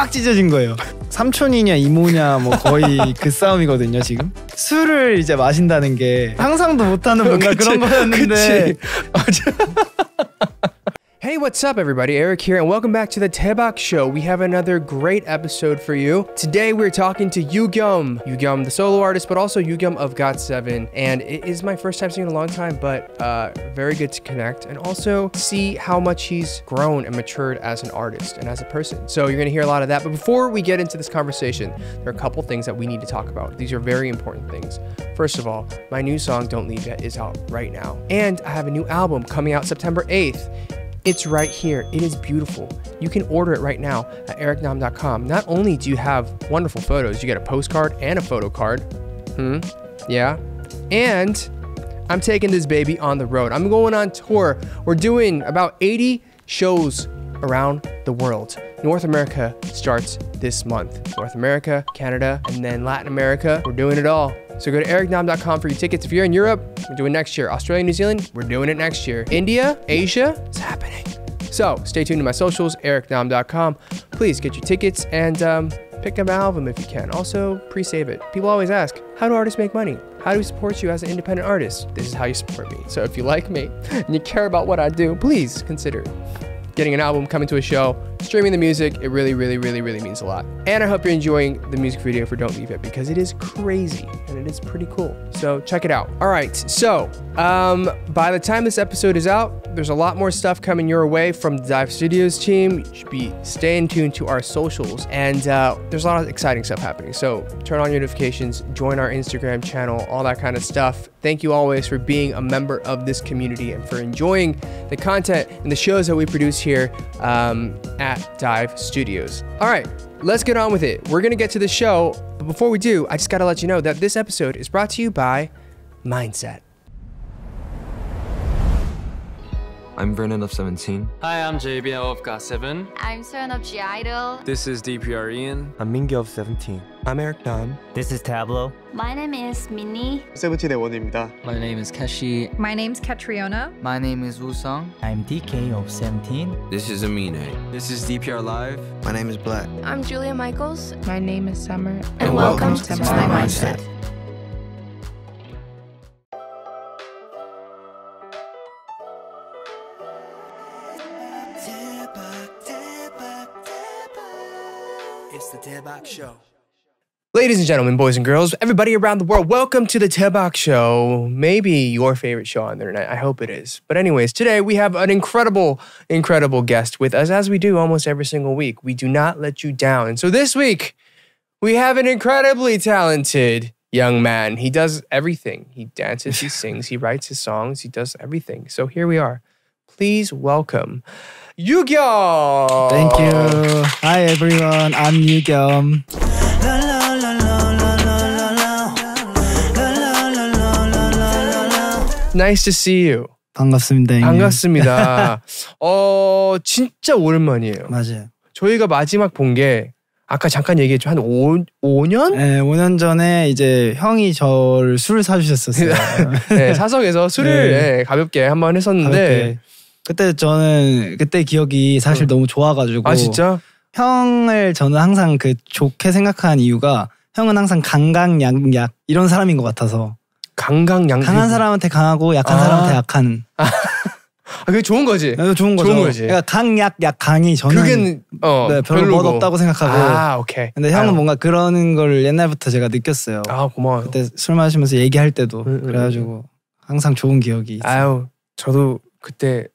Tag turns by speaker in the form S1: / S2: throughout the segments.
S1: 꽉 찢어진 거예요. 삼촌이냐 이모냐 뭐 거의 그 싸움이거든요 지금.
S2: 술을 이제 마신다는 게
S1: 상상도 못하는 뭔가 그치, 그런 거였는데.
S2: Hey, what's up, everybody? Eric here, and welcome back to the Tebak Show. We have another great episode for you. Today, we're talking to Yugum, Yugum, the solo artist, but also Yugum of GOT7. And it is my first time seeing in a long time, but uh, very good to connect and also see how much he's grown and matured as an artist and as a person. So, you're going to hear a lot of that. But before we get into this conversation, there are a couple things that we need to talk about. These are very important things. First of all, my new song, Don't Leave Yet, is out right now. And I have a new album coming out September 8th. It's right here. It is beautiful. You can order it right now at ericnom.com. Not only do you have wonderful photos, you get a postcard and a photo card. Hmm. Yeah. And I'm taking this baby on the road. I'm going on tour. We're doing about 80 shows around the world. North America starts this month. North America, Canada, and then Latin America. We're doing it all. So go to ericnom.com for your tickets. If you're in Europe, we're doing next year. Australia, New Zealand, we're doing it next year. India, Asia, it's happening. So stay tuned to my socials, ericnom.com. Please get your tickets and um, pick up my album if you can. Also, pre save it. People always ask, how do artists make money? How do we support you as an independent artist? This is how you support me. So if you like me and you care about what I do, please consider getting an album, coming to a show, streaming the music. It really, really, really, really means a lot. And I hope you're enjoying the music video for Don't Leave It because it is crazy and it is pretty cool. So check it out. All right. So um, by the time this episode is out, there's a lot more stuff coming your way from the Dive Studios team. You should be staying tuned to our socials. And uh, there's a lot of exciting stuff happening. So turn on your notifications, join our Instagram channel, all that kind of stuff. Thank you always for being a member of this community and for enjoying the content and the shows that we produce here um, at at Dive Studios. All right, let's get on with it. We're going to get to the show, but before we do, I just got to let you know that this episode is brought to you by Mindset. I'm Vernon of 17. Hi, I'm JB of GOT7.
S1: I'm Soyeon of G-Idol. This is DPR Ian.
S2: I'm Mingyu of 17. I'm Eric Nam. This is Tableau.
S1: My name is Minnie.
S2: 17의 원입니다. My name is Kashi.
S1: My name's Katriona.
S2: My name is Wusong. I'm DK of 17. This is Amine. This is DPR Live. My name is Black. I'm Julia Michaels. My name is Summer. And, and welcome, welcome, to, to My Mindset. mindset. It's the Tailbox Show. Ladies and gentlemen, boys and girls, everybody around the world, welcome to the Tailbox Show. Maybe your favorite show on the internet. I hope it is. But, anyways, today we have an incredible, incredible guest with us, as we do almost every single week. We do not let you down. so this week, we have an incredibly talented young man. He does everything. He dances, he sings, he writes his songs, he does everything. So here we are. Please welcome 유겸. Thank you. Hi everyone.
S1: I'm 유겸.
S2: Nice t 반갑습니다. 반갑습니다. 어 진짜 오랜만이에요. 맞아요. 저희가 마지막 본 게 아까 잠깐 얘기했죠 한 5, 5년? 네, 5년 전에 이제 형이 저를
S1: 술을 사주셨었어요. 네, 사석에서 술을 네. 네, 가볍게 한번 했었는데 가볍게. 그때 저는 그때 기억이 사실 응. 너무 좋아가지고 아 진짜 형을 저는 항상 그 좋게 생각한 이유가 형은 항상 강강약약 이런 사람인 것 같아서 강강약 강한 사람한테 강하고 약한 아. 사람한테 약한 아. 그게 좋은 거지. 네, 좋은 거죠. 좋은 거지. 그러니까 강약 약 강이 저는 그게 어, 네, 별로 별로고. 멋없다고 생각하고. 아 오케이. 근데 형은 아 뭔가 그러는 걸 옛날부터 제가 느꼈어요. 아고마워 그때 술 마시면서 얘기할 때도 음, 음, 음. 그래가지고 음. 항상 좋은 기억이. 있어요. 아유 저도 그때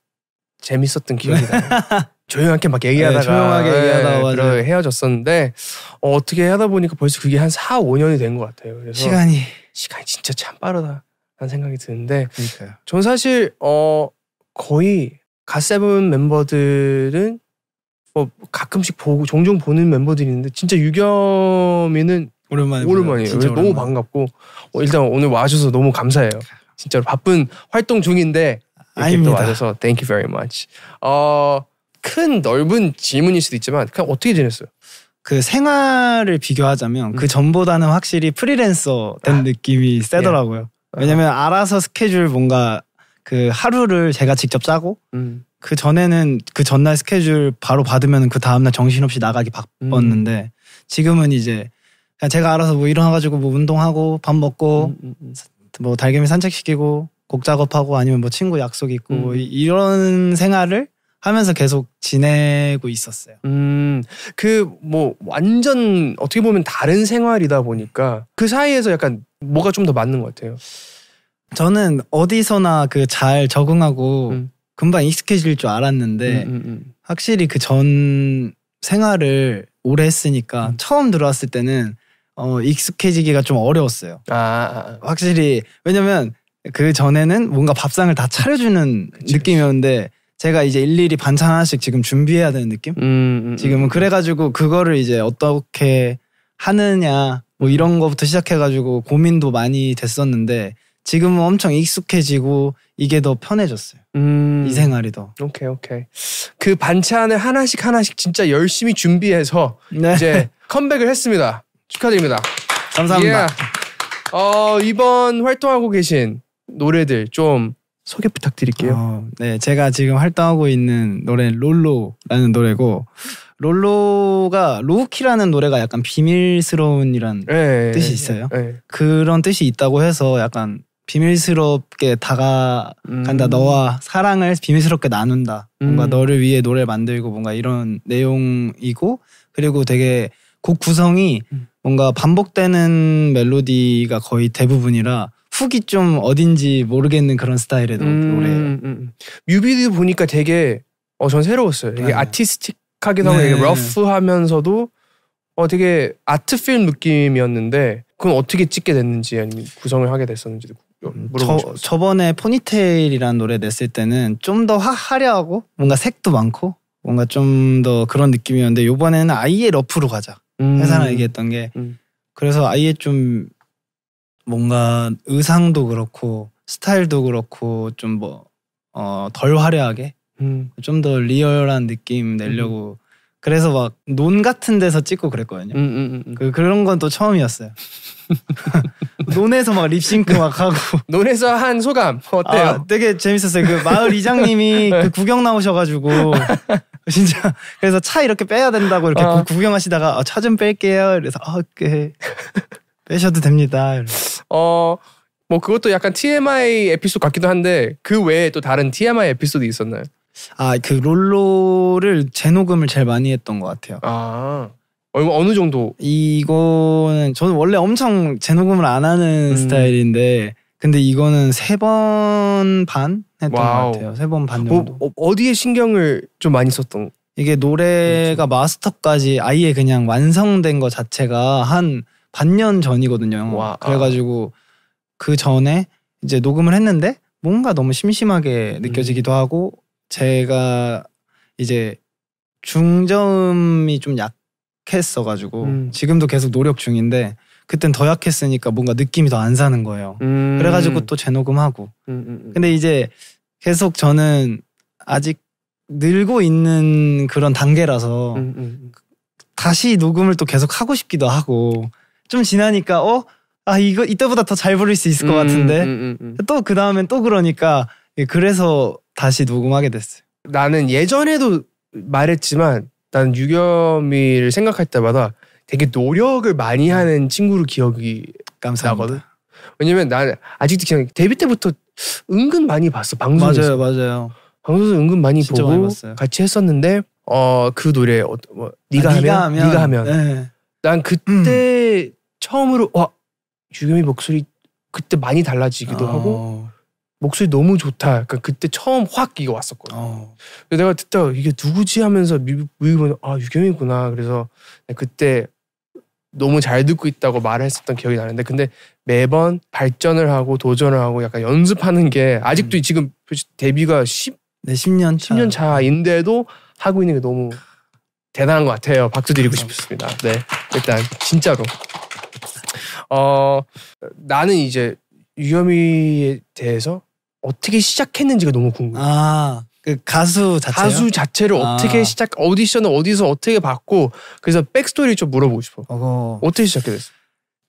S2: 재밌었던 기억이 나요. 조용하게 막 얘기하다가 네, 조용하게 예, 얘기하다가 네, 헤어졌었는데 어, 어 떻게 하다 보니까 벌써 그게 한 4, 5년이 된 것 같아요. 그래서 시간이 시간이 진짜 참 빠르다 라는 생각이 드는데 그러니까요. 전 사실 어 거의 갓세븐 멤버들은 뭐 가끔씩 보고 종종 보는 멤버들이 있는데 진짜 유겸이는 오랜만에 오랜만이에요. 진짜 오랜만 너무 반갑고 어, 일단 오늘 와줘서 너무 감사해요. 진짜로 바쁜 활동 중인데 이렇게 아닙니다. 와줘서 thank you very much. 어, 큰 넓은 질문일 수도 있지만 그냥 어떻게 지냈어요?
S1: 그 생활을 비교하자면 그 음. 그 전보다는 확실히 프리랜서 된 아. 느낌이 세더라고요. 예. 왜냐면 아. 알아서 스케줄 뭔가 그 하루를 제가 직접 짜고 음. 그 전에는 그 전날 스케줄 바로 받으면 그 다음날 정신없이 나가기 바빴는데 음. 지금은 이제 그냥 제가 알아서 뭐 일어나가지고 뭐 운동하고 밥 먹고 음, 음, 음. 뭐달걀미 뭐 산책시키고 곡 작업하고 아니면 뭐 친구 약속 있고 뭐 음. 이런
S2: 생활을 하면서 계속 지내고 있었어요. 음, 그 뭐 완전 어떻게 보면 다른 생활이다 보니까 그 사이에서 약간 뭐가 좀 더 맞는 것 같아요.
S1: 저는 어디서나 그 잘 적응하고 음. 금방 익숙해질 줄 알았는데 음, 음, 음. 확실히 그 전 생활을 오래 했으니까 음. 처음 들어왔을 때는 어, 익숙해지기가 좀 어려웠어요. 아. 아, 아. 확실히 왜냐면 그 전에는 뭔가 밥상을 다 차려주는 그치, 느낌이었는데 그치. 제가 이제 일일이 반찬 하나씩 지금 준비해야 되는 느낌? 음, 음, 음, 지금은 그래가지고 그거를 이제 어떻게 하느냐 뭐 이런 거부터 시작해가지고 고민도 많이 됐었는데 지금은 엄청 익숙해지고 이게 더 편해졌어요. 음. 이 생활이
S2: 더. 오케이 오케이. 그 반찬을 하나씩 하나씩 진짜 열심히 준비해서 네. 이제 컴백을 했습니다. 축하드립니다. 감사합니다. Yeah. 예. 어, 이번 활동하고 계신 노래들 좀 소개 부탁드릴게요. 어, 네, 제가
S1: 지금 활동하고 있는 노래 롤로라는 노래고
S2: 롤로가
S1: 로우키라는 노래가 약간 비밀스러운이란 네, 뜻이 있어요. 네. 그런 뜻이 있다고 해서 약간 비밀스럽게 다가간다. 음. 너와 사랑을 비밀스럽게 나눈다. 뭔가 음. 너를 위해 노래 만들고 뭔가 이런 내용이고 그리고 되게 곡 구성이 음. 뭔가 반복되는 멜로디가 거의 대부분이라 훅이 좀 어딘지 모르겠는 그런 스타일의 음, 노래예요. 음, 음. 뮤비도
S2: 보니까 되게 어전 새로웠어요. 이게 네. 아티스틱하기도 하고 네. 되게 러프하면서도 어 되게 아트 필 느낌이었는데 그건 어떻게 찍게 됐는지 아니면 구성을 하게 됐었는지 음, 저, 저번에 포니테일이라는
S1: 노래 냈을 때는 좀 더 화려하고 뭔가 색도 많고 뭔가 좀 더 그런 느낌이었는데 요번에는 아예 러프로 가자 음. 회사랑 얘기했던 게 음. 그래서 아예 좀 뭔가 의상도 그렇고 스타일도 그렇고 좀 뭐 어 덜 화려하게 음. 좀더 리얼한 느낌 내려고 음. 그래서 막 논 같은 데서 찍고 그랬거든요. 음, 음, 음, 음. 그 그런 건 또 처음이었어요. 논에서 막 립싱크 막 하고 논에서 한 소감 어때요? 아, 되게 재밌었어요. 그 마을 이장님이 네. 그 구경 나오셔가지고 진짜 그래서 차 이렇게 빼야 된다고 이렇게 아. 어. 구경하시다가 아, 차 좀 뺄게요. 그래서 아, 어, 그 빼셔도 됩니다.
S2: 어, 뭐 그것도 약간 TMI 에피소드 같기도 한데 그 외에 또 다른 TMI 에피소드 있었나요?
S1: 아, 그 롤로를 재녹음을 제일 많이 했던 것 같아요. 아. 얼마 어, 어느 정도? 이거는 저는 원래 엄청 재녹음을 안 하는 음. 스타일인데 근데 이거는 세 번 반 했던 와우. 것 같아요. 세 번반 어, 정도. 뭐, 어디에 신경을 좀 많이 썼던? 이게 노래가 그렇죠. 마스터까지 아예 그냥 완성된 것 자체가 한 반년 전이거든요. 와, 아. 그래가지고 아. 그 전에 이제 녹음을 했는데 뭔가 너무 심심하게 음. 느껴지기도 하고 제가 이제 중저음이 좀 약했어가지고 음. 지금도 계속 노력 중인데 그땐 더 약했으니까 뭔가 느낌이 더 안 사는 거예요. 음. 그래가지고 또 재녹음하고. 음, 음, 근데 이제 계속 저는 아직 늘고 있는 그런 단계라서 다시 녹음을 또 계속 하고 싶기도 하고 좀 지나니까 어? 아 이거 이때보다 더 잘 부를 수 있을 것 음, 같은데 음, 음, 음, 또그 다음엔 또 그러니까 그래서 다시 녹음하게
S2: 됐어요. 나는 예전에도 말했지만 난 유겸이를 생각할 때마다 되게 노력을 많이 하는 친구로 기억이 감사하거든 왜냐면 난 아직도 그냥 데뷔 때부터 은근 많이 봤어 방송에서. 맞아요, 맞아요. 방송에서 은근 많이 보고 많이 같이 했었는데 어 그 노래 어, 뭐, 네가, 아, 하면, 네가 하면 네가 하면 난 그때 처음으로 와 유겸이 목소리 그때 많이 달라지기도 어. 하고 목소리 너무 좋다. 그러니까 그때 처음 확 이거 왔었거든. 어. 내가 듣다 이게 누구지 하면서 뮤직비디오 아 유겸이구나. 그래서 그때 너무 잘 듣고 있다고 말을 했었던 기억이 나는데 근데 매번 발전을 하고 도전을 하고 약간 연습하는 게 아직도 음. 지금 데뷔가 10, 네, 10년 차. 10년 차인데도 하고 있는 게 너무 대단한 것 같아요. 박수 드리고 감사합니다. 싶습니다. 네. 일단 진짜로 어, 나는 이제 유여이에 대해서 어떻게 시작했는지가 너무 궁금해. 아, 그 가수 자체. 가수 자체를 아. 어떻게 시작, 오디션을 어디서 어떻게 받고, 그래서 백스토리 좀 물어보고 싶어. 어. 어떻게 시작게 됐어?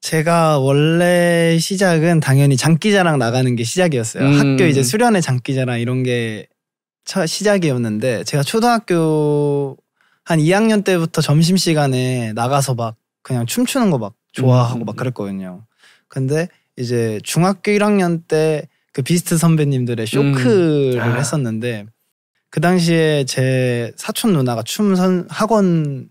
S2: 제가 원래 시작은
S1: 당연히 장기자랑 나가는 게 시작이었어요. 음. 학교 이제 수련회 장기자랑 이런 게 시작이었는데, 제가 초등학교 한 2학년 때부터 점심시간에 나가서 막 그냥 춤추는 거막 좋아하고 막 음. 그랬거든요. 근데 이제 중학교 1학년 때 그 비스트 선배님들의 쇼크를 음. 아. 했었는데 그 당시에 제 사촌 누나가 춤 선, 학원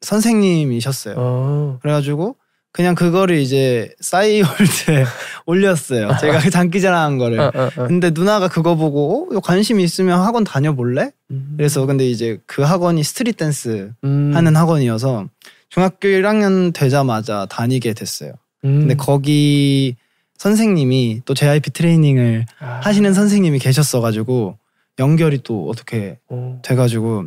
S1: 선생님이셨어요. 오. 어. 그래가지고 그냥 그거를 이제 싸이월드에 올렸어요. 제가 장기자랑한 거를. 아, 근데 누나가 그거 보고 어, 관심 있으면 학원 다녀볼래? 음. 그래서 근데 이제 그 학원이 스트릿 댄스 음. 하는 학원이어서 중학교 1학년 되자마자 다니게 됐어요. 음. 근데 거기 선생님이 또 JIP 트레이닝을 아. 하시는 선생님이 계셨어가지고 연결이 또 어떻게 오. 돼가지고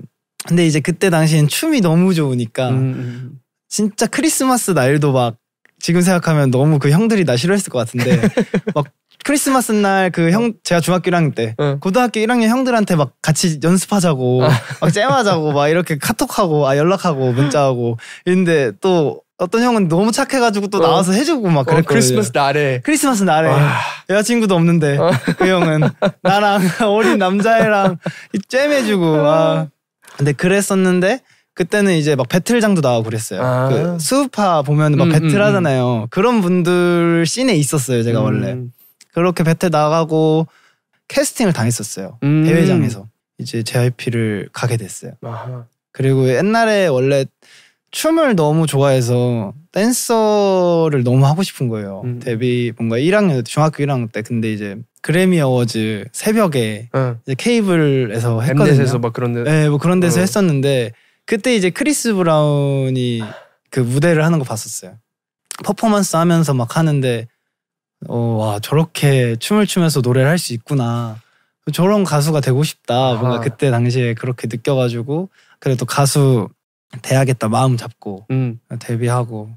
S1: 근데 이제 그때 당시엔 춤이 너무 좋으니까 음. 음, 음. 진짜 크리스마스 날도 막 지금 생각하면 너무 그 형들이 나 싫어했을 것 같은데 막 크리스마스 날 그 형 제가 중학교 1학년 때 응. 고등학교 1학년 형들한테 막 같이 연습하자고 아. 막 잼하자고 막 이렇게 카톡하고 아 연락하고 문자하고 근데또 어떤 형은 너무 착해가지고 또 어. 나와서 어. 해주고 막그래 어, 크리스마스 날에. 크리스마스 날에. 와. 어. 여자친구도 없는데 어. 그 형은 나랑 어린 남자애랑 잼해주고 막 아. 근데 그랬었는데 그때는 이제 막 배틀장도 나와 그랬어요. 아. 그 수우파 보면 막 음, 배틀하잖아요. 음, 음. 그런 분들 씬에 있었어요 제가 음. 원래. 그렇게 배틀 나가고 캐스팅을 당했었어요. 음. 대회장에서 이제 JYP를 가게 됐어요. 아하. 그리고 옛날에 원래 춤을 너무 좋아해서 댄서를 너무 하고 싶은 거예요. 음. 데뷔 뭔가 1학년 중학교 1학년 때 근데 이제 그래미 어워즈 새벽에 어. 이제 케이블에서 했거든요. 엠넷에서 막 그런 데. 네, 뭐 그런 데서 어. 했었는데 그때 이제 크리스 브라운이 그 무대를 하는 거 봤었어요. 퍼포먼스 하면서 막 하는데 어, 와, 저렇게 춤을 추면서 노래를 할 수 있구나. 저런 가수가 되고 싶다. 뭔가 아. 그때 당시에 그렇게 느껴가지고 그래도 가수 돼야겠다 마음 잡고
S2: 음. 데뷔하고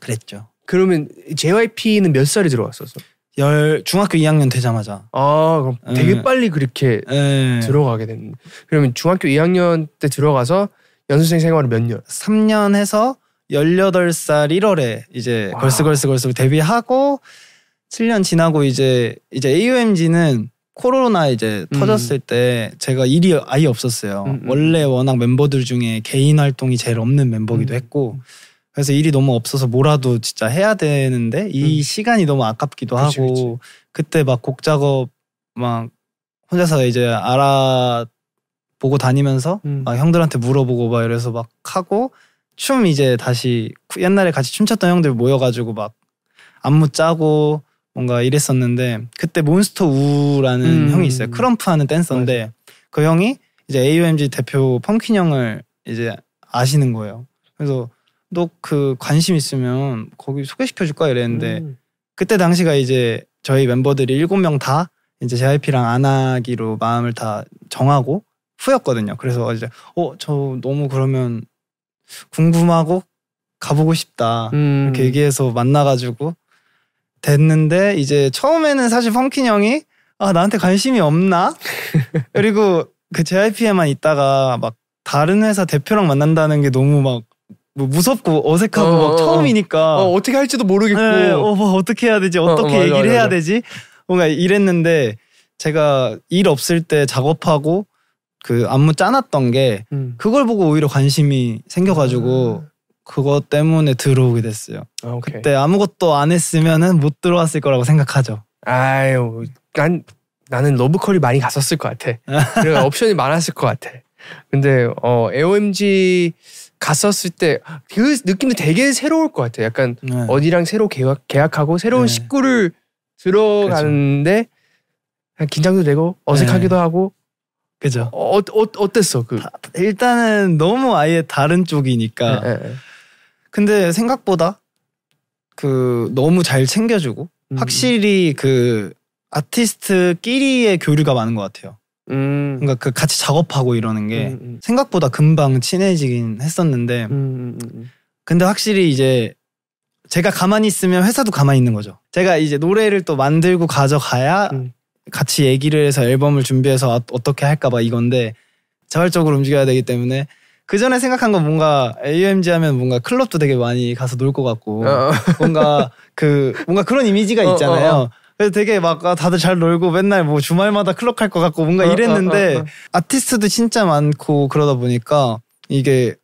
S2: 그랬죠. 그러면 JYP는 몇살이 들어왔었어?
S1: 열 중학교 2학년 되자마자.
S2: 아 그럼 에. 되게 음. 빨리 그렇게 에. 예. 들어가게 됐네. 그러면 중학교 2학년 때 들어가서 연습생 생활을 몇 년? 3년 해서
S1: 18살 1월에 이제 걸스걸스걸스 걸스 걸스 데뷔하고 7년 지나고 이제 이제 AOMG는 코로나 이제 음. 터졌을 때 제가 일이 아예 없었어요. 음, 음, 원래 워낙 멤버들 중에 개인 활동이 제일 없는 멤버기도 음. 했고 그래서 일이 너무 없어서 뭐라도 진짜 해야 되는데 이 음. 시간이 너무 아깝기도 그치, 하고 그때 막 곡 작업 막 혼자서 이제 알아보고 다니면서 막 형들한테 물어보고 막 이래서 막 하고 춤 이제 다시 옛날에 같이 춤췄던 형들 모여가지고 막 안무 짜고 뭔가 이랬었는데 그때 몬스터 우라는 음. 형이 있어요. 크럼프 하는 댄서인데 맞아. 그 형이 이제 AOMG 대표 펑킨 형을 이제 아시는 거예요. 그래서 너 그 관심 있으면 거기 소개시켜 줄까 이랬는데 음. 그때 당시가 이제 저희 멤버들이 일곱 명 다 이제 JYP랑 안 하기로 마음을 다 정하고 후였거든요. 그래서 이제 어 저 너무 그러면 궁금하고 가보고 싶다 음. 이렇게 얘기해서 만나가지고 됐는데 이제 처음에는 사실 펑킨 형이 아 나한테 관심이 없나? 그리고 그 JYP에만 있다가 막 다른 회사 대표랑 만난다는 게 너무 막 뭐 무섭고 어색하고 어, 막 어, 어. 처음이니까 어, 떻게 할지도 모르겠고 네, 네, 어, 뭐 어떻게 해야 되지 어, 어떻게 어, 맞 얘기를 맞아, 해야 맞아. 되지 뭔가 이랬는데 제가 일 없을 때 작업하고 그 안무 짜놨던 게 음. 그걸 보고 오히려 관심이 생겨가지고 음. 그것 때문에 들어오게 됐어요. 아, 그때 아무것도 안 했으면은 못 들어왔을 거라고 생각하죠.
S2: 아유, 난 나는 러브콜이 많이 갔었을 것 같아. 그리고 옵션이 많았을 것 같아. 근데 어 AOMG 갔었을 때 그 느낌도 되게 새로울 것 같아. 약간 네. 어디랑 새로 계약, 계약하고 새로운 네. 식구를 들어가는데 그냥 그렇죠. 긴장도 되고 어색하기도 네. 하고. 그죠.
S1: 어, 어, 어 어땠어 그? 일단은 너무 아예 다른 쪽이니까. 예, 예, 예. 근데 생각보다 그 너무 잘 챙겨주고 음. 확실히 그 아티스트끼리의 교류가 많은 것 같아요. 음. 그러니까 그 같이 작업하고 이러는 게 음, 음. 생각보다 금방 친해지긴 했었는데 음, 음, 근데 확실히 이제 제가 가만히 있으면 회사도 가만히 있는 거죠. 제가 이제 노래를 또 만들고 가져가야 같이 얘기를 해서 앨범을 준비해서 아, 어떻게 할까 봐 이건데 자발적으로 움직여야 되기 때문에 그 전에 생각한 건 뭔가 AMG 하면 뭔가 클럽도 되게 많이 가서 놀 것 같고 어. 어. 뭔가 그 뭔가 그런 이미지가 어, 어, 있잖아요. 어, 어, 그래서 되게 막 아, 다들 잘 놀고 맨날 뭐 주말마다 클럽 갈것 같고 뭔가 이랬는데 아티스트도 진짜 많고 그러다 보니까 이게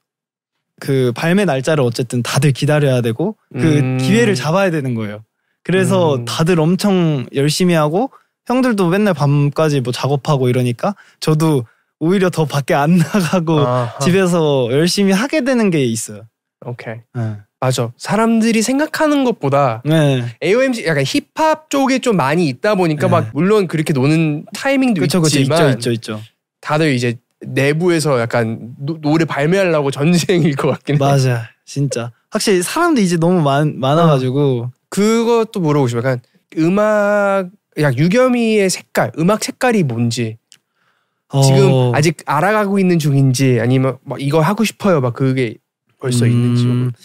S1: 그 발매 날짜를 어쨌든 다들 기다려야 되고 그 음. 기회를 잡아야 되는 거예요. 그래서 음. 다들 엄청 열심히 하고 형들도 맨날 밤까지 뭐 작업하고 이러니까 저도 오히려 더 밖에 안
S2: 나가고 아하.
S1: 집에서 열심히 하게 되는 게 있어요.
S2: 오케이. 네. 맞아. 사람들이 생각하는 것보다 네. AOMG 약간 힙합 쪽에 좀 많이 있다 보니까 네. 막 물론 그렇게 노는 타이밍도 그쵸, 있지만 그쵸, 있죠, 있죠, 있죠. 다들 이제 내부에서 약간 노, 노래 발매하려고 전쟁일 것 같긴 해. 맞아. 진짜. 확실히 사람도 이제 너무 많, 많아가지고 어. 그것도 물어보시면 약간 음악 약 유겸이의 색깔, 음악 색깔이 뭔지 지금 어. 아직 알아가고 있는 중인지 아니면 막 이거 하고 싶어요 막 그게 벌써 음... 있는지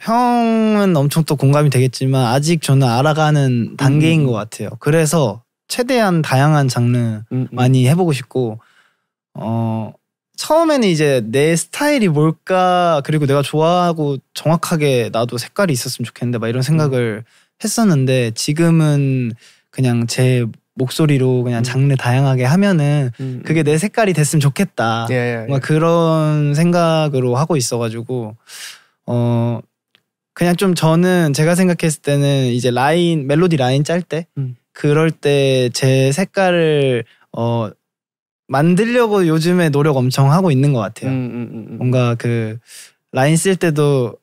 S1: 형은 엄청 또 공감이 되겠지만 아직 저는 알아가는 단계인 음. 것 같아요. 그래서 최대한 다양한 장르 음, 음. 많이 해보고 싶고 어 처음에는 이제 내 스타일이 뭘까 그리고 내가 좋아하고 정확하게 나도 색깔이 있었으면 좋겠는데 막 이런 생각을 음. 했었는데 지금은 그냥 제 목소리로 그냥 음. 장르 다양하게 하면은 음, 음. 그게 내 색깔이 됐으면 좋겠다. 예, 예, 뭔가 예. 그런 생각으로 하고 있어가지고 어 그냥 좀 저는 제가 생각했을 때는 이제 라인 멜로디 라인 짤때 음. 그럴 때 제 색깔을 어 만들려고 요즘에 노력 엄청 하고 있는 것 같아요. 음, 음, 뭔가 그 라인 쓸 때도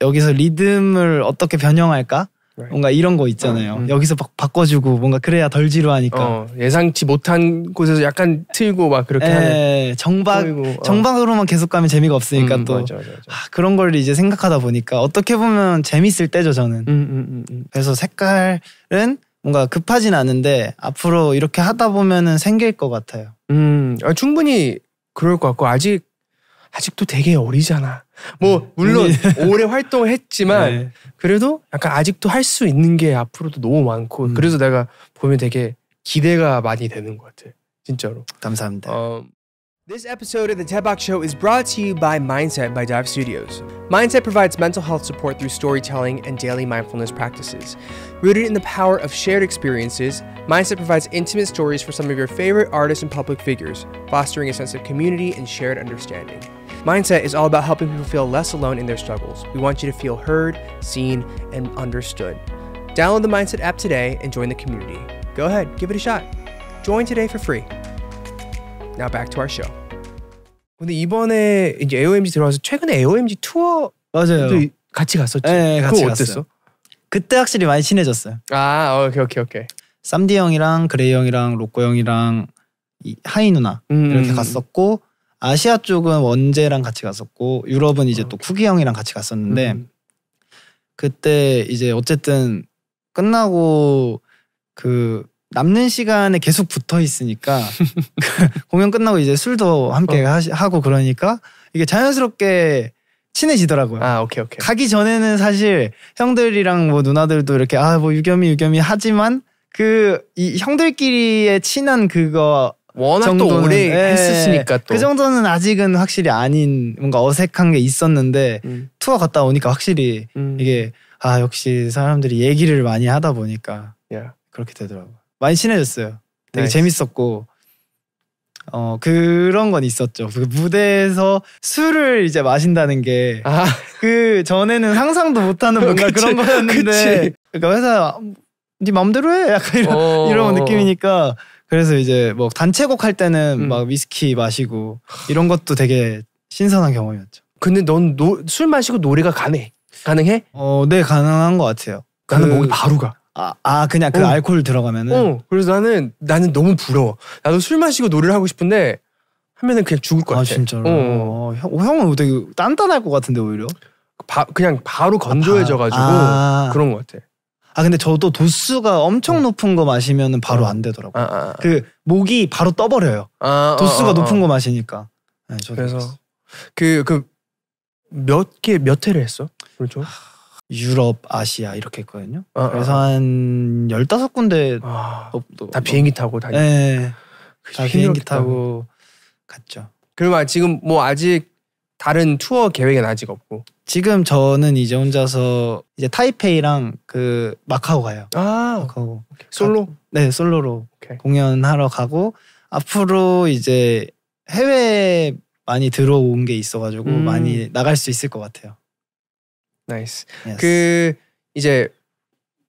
S1: 여기서 리듬을 어떻게 변형할까? 뭔가 이런 거 있잖아요. 어, 음. 여기서 막 바꿔주고 뭔가 그래야 덜 지루하니까. 어, 예상치 못한 곳에서 약간 틀고 막 그렇게 에, 예, 정박 꼬이고, 어. 정박으로만 계속 가면 재미가 없으니까 음, 또 맞아, 맞아, 맞아. 아, 그런 걸 이제 생각하다 보니까 어떻게 보면 재밌을 때죠 저는. 음, 음, 음, 그래서 색깔은 뭔가 급하진 않은데 앞으로 이렇게 하다 보면은 생길 것 같아요. 음, 아, 충분히
S2: 그럴 것 같고 아직 아직도 되게 어리잖아. 뭐 물론 오래 활동을 했지만 네. 그래도 약간 아직도 할 수 있는 게 앞으로도 너무 많고 음. 그래서 내가 보면 되게 기대가 많이 되는 것 같아. 진짜로. 감사합니다. 어, This episode of the TED Box Show is brought to you by Mindset by Dive Studios. Mindset provides mental health support through storytelling and daily mindfulness practices. Rooted in the power of shared experiences, Mindset provides intimate stories for some of your favorite artists and public figures, fostering a sense of community and shared understanding. Mindset is all about helping people feel less alone in their struggles. We want you to feel heard, seen, and understood. Download the Mindset app today and join the community. Go ahead, give it a shot. Join today for free. Now back to our show. 근데 이번에 이제 AOMG 들어와서 최근에 AOMG 투어 맞아요. 같이 갔었죠. 네, 같이 갔어요. 어땠어? 그때 확실히 많이 친해졌어요. 아, 오케이 오케이 오케이.
S1: 쌈디 형이랑 그레이 형이랑 로꼬 형이랑 하이 누나 음. 이렇게 갔었고 아시아 쪽은 원재랑 같이 갔었고 유럽은 이제 어. 또 아, 쿠기 형이랑 같이 갔었는데 음, 음. 그때 이제 어쨌든 끝나고 그 남는 시간에 계속 붙어 있으니까 그 공연 끝나고 이제 술도 함께 어. 하시, 하고 그러니까 이게 자연스럽게 친해지더라고요. 아, 오케이, 오케이. 가기 전에는 사실 형들이랑 뭐 누나들도 이렇게 아, 뭐 유겸이 유겸이 하지만 그 이 형들끼리의 친한 그거 워낙 정도는, 또 오래 예, 했으시니까 또. 그 정도는 아직은 확실히 아닌 뭔가 어색한 게 있었는데 음. 투어 갔다 오니까 확실히 음. 이게 아 역시 사람들이 얘기를 많이 하다 보니까 yeah. 그렇게 되더라고. 요 많이 친해졌어요. 되게 nice. 재밌었고 어 그런 건 있었죠. 그 무대에서 술을 이제 마신다는 게그 아. 그 전에는 상상도 못하는 뭔가 그치, 그런 거였는데 그치. 그러니까 회사 네 맘대로 해 약간 이런, 어. 이런 느낌이니까 그래서 이제 뭐 단체곡 할 때는 음. 막 위스키 마시고 이런 것도 되게 신선한 경험이었죠. 근데 넌 술 마시고 노래가 가능
S2: 가능해? 어, 네 가능한 것 같아요. 나는 그... 목이 바로 가. 아, 아 그냥 그 어. 알코올 들어가면은. 어, 그래서 나는 나는 너무 부러워. 나도 술 마시고 노래를 하고 싶은데 하면은 그냥 죽을 것 아, 같아. 아 진짜로. 어. 어 형, 형은 되게 단단할 것 같은데 오히려. 바,
S1: 그냥 바로 건조해져가지고 아, 바... 아. 그런 것 같아. 아 근데 저도 도수가 엄청 어. 높은 거 마시면은 바로 어. 안 되더라고요. 아, 아, 아, 그 목이 바로 떠버려요.
S2: 아, 어, 도수가 높은 거
S1: 마시니까.
S2: 네, 그래서 그 그 몇 개몇 그 회를 했어? 그렇죠. 유럽, 아시아 이렇게 했거든요.
S1: 아, 그래서 아, 한 열다섯 군데
S2: 아, 또, 다 비행기 타고 다니. 네,
S1: 그 다 비행기 타고
S2: 갔죠. 그리고 지금 뭐 아직 다른 투어 계획은 아직 없고. 지금 저는
S1: 이제 혼자서 이제 타이페이랑 그 마카오 가요. 아, 마카오. 오케이. 솔로? 가, 네, 솔로로 오케이. 공연하러 가고 앞으로 이제 해외 많이 들어온 게 있어가지고 음. 많이 나갈 수 있을 것 같아요.
S2: 나이스. Yes. 그 이제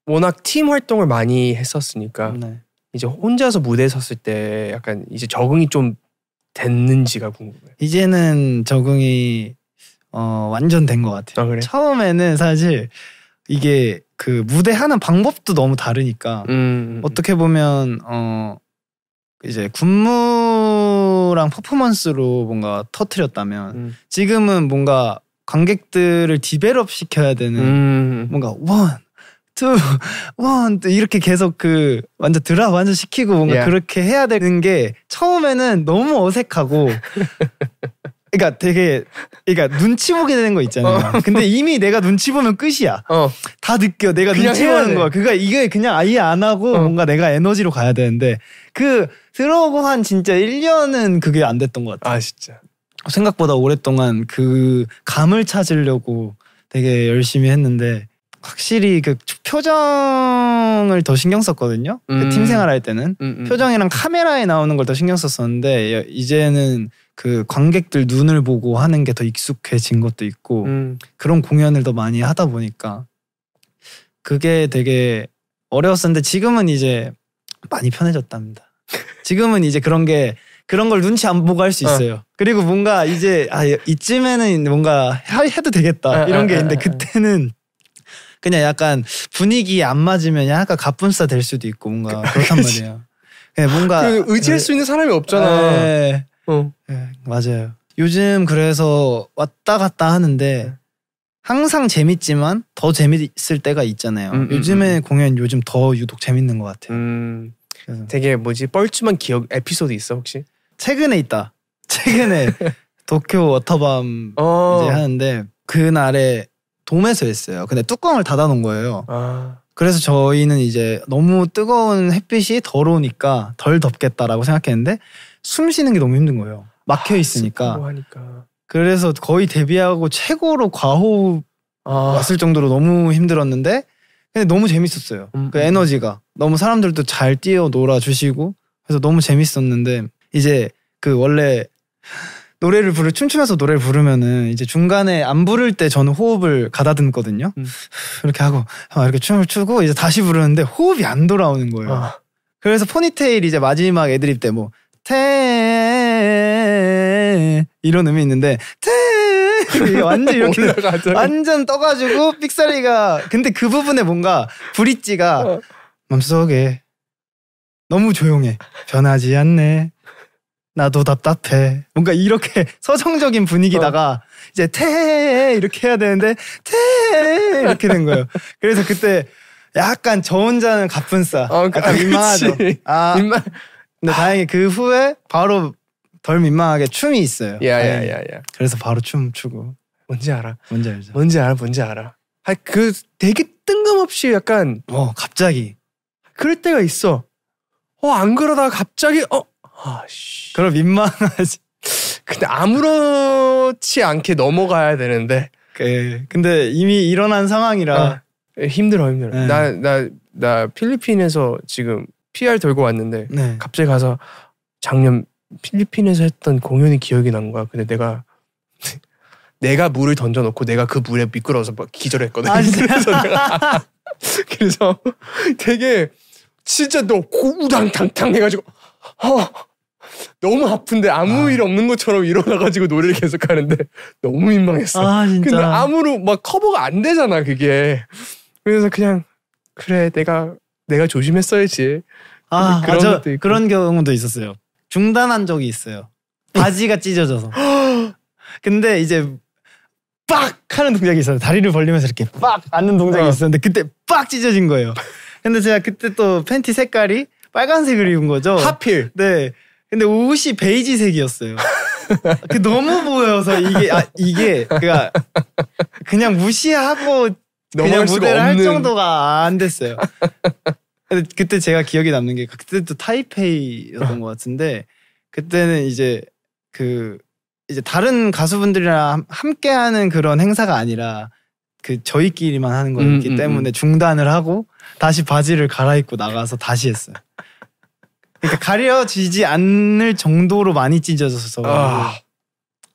S2: 워낙 팀 활동을 많이 했었으니까 네. 이제 혼자서 무대에 섰을 때 약간 이제 적응이 좀 됐는지가 궁금해요. 이제는 적응이 어 완전 된 것 같아요. 아, 그래?
S1: 처음에는 사실 이게 그 무대 하는 방법도 너무 다르니까 음, 음, 음, 어떻게 보면 어 이제 군무랑 퍼포먼스로 뭔가 터트렸다면 음. 지금은 뭔가 관객들을 디벨롭 시켜야 되는 음, 뭔가 원 투원 이렇게 계속 그 완전 드랍 완전 시키고 뭔가 yeah. 그렇게 해야 되는 게 처음에는 너무 어색하고 그러니까 되게 그러니까 눈치 보게 되는 거 있잖아요. 어. 근데 이미 내가 눈치 보면 끝이야. 어. 다 느껴. 내가 눈치 보는 거야. 그니까 이게 그냥 아예 안 하고 어. 뭔가 내가 에너지로 가야 되는데 그 들어오고 한 진짜 1년은 그게 안 됐던 것 같아. 아 진짜. 생각보다 오랫동안 그 감을 찾으려고 되게 열심히 했는데 확실히 그 표정을 더 신경 썼거든요. 그 음. 그팀 생활할 때는 음, 음. 표정이랑 카메라에 나오는 걸 더 신경 썼었는데 이제는 그 관객들 눈을 보고 하는 게 더 익숙해진 것도 있고 음. 그런 공연을 더 많이 하다 보니까 그게 되게 어려웠었는데 지금은 이제 많이 편해졌답니다. 지금은 이제 그런 게 그런 걸 눈치 안 보고 할수 어. 있어요. 어. 그리고 뭔가 이제 아 이쯤에는 뭔가 해도 되겠다 어, 이런 게 어, 있는데 그때는 그냥 약간 분위기 안 맞으면 약간 갑분싸 될 수도 있고 뭔가 그 그렇단 말이에요. 그냥 뭔가 그 의지할 수 있는 사람이 없잖아. 에, 예. 어. 네, 맞아요. 요즘 그래서 왔다 갔다 하는데 네. 항상 재밌지만 더 재밌을 때가 있잖아요. 음, 음 요즘에 음, 음, 공연 요즘 더 유독 재밌는 것 같아요. 음, 되게 뭐지 뻘쭘한 기억 에피소드 있어 혹시? 최근에 있다. 최근에 도쿄 워터밤 어. 이제 하는데 그날에 돔에서 했어요. 근데 뚜껑을 닫아놓은 거예요. 아. 그래서 저희는 이제 너무 뜨거운 햇빛이 더러우니까 덜 덥겠다라고 생각했는데 숨 쉬는 게 너무 힘든 거예요. 막혀 아, 있으니까. 아, 그래서 거의 데뷔하고 최고로 과호흡 아. 왔을 정도로 너무 힘들었는데 근데 너무 재밌었어요. 음, 그 음. 에너지가 너무 사람들도 잘 뛰어 놀아 주시고 그래서 너무 재밌었는데 이제 그 원래 노래를 부르 춤추면서 노래를 부르면은 이제 중간에 안 부를 때 저는 호흡을 가다듬거든요. 음. 이렇게 하고 이렇게 춤을 추고 이제 다시 부르는데 호흡이 안 돌아오는 거예요. 아. 그래서 포니테일 이제 마지막 애드립 때뭐 테 이런 의미 있는데 테 완전 이렇게 완전 떠가지고 삑사리가 근데 그 부분에 뭔가 브릿지가 어. 맘속에 너무 조용해 변하지 않네 나도 답답해 뭔가 이렇게 서정적인 분위기다가 어. 이제 테 이렇게 해야 되는데 테 이렇게 된 거예요 그래서 그때 약간 저 혼자는 가뿐싸 어, 그, 아, 약간 민망하죠 아 민망 근데 아. 다행히 그 후에 바로 덜 민망하게
S2: 춤이 있어요. 야야야야. 그래서 바로 춤 추고. 뭔지 알아. 뭔지 알죠? 뭔지 알아. 뭔지 알아. 아, 그 되게 뜬금없이 약간 어 갑자기 그럴 때가 있어. 어 안 그러다가 갑자기 어 아씨. 그럼 민망하지. 근데 아무렇지 않게 넘어가야 되는데 그, 근데 이미 일어난 상황이라 아, 힘들어 힘들어. 네. 나나 나 필리핀에서 지금 PR 들고 왔는데 네. 갑자기 가서 작년 필리핀에서 했던 공연이 기억이 난 거야. 근데 내가 내가 물을 던져놓고 내가 그 물에 미끄러워서 막 기절했거든. 아, 그래서 내가 그래서 되게 진짜 너 우당탕탕 해가지고 어, 너무 아픈데 아무 아. 일 없는 것처럼 일어나가지고 노래를 계속하는데 너무 민망했어. 아, 근데 아무로 막 커버가 안 되잖아 그게. 그래서 그냥 그래 내가 내가 조심했어야지.
S1: 아, 아, 그런 아, 것도 있고. 그런 경우도 있었어요. 중단한 적이 있어요. 바지가 찢어져서. 근데 이제 빡 하는 동작이 있어요. 다리를 벌리면서 이렇게 빡 앉는 동작이 어. 있었는데 그때 빡 찢어진 거예요. 근데 제가 그때 또 팬티 색깔이 빨간색을 입은 거죠. 하필. 네. 근데 옷이 베이지색이었어요. 그 너무 보여서 이게 아 이게 그니까 그냥 무시하고 그냥 무대를 할 정도가 안 됐어요. 근데 그때 제가 기억에 남는 게 그때도 타이페이였던 것 같은데 그때는 이제 그 이제 다른 가수분들이랑 함께하는 그런 행사가 아니라 그 저희끼리만 하는 음, 거였기 음, 음, 때문에 중단을 하고 다시 바지를 갈아입고 나가서 다시 했어요. 그러니까 가려지지 않을 정도로 많이 찢어져서. 아,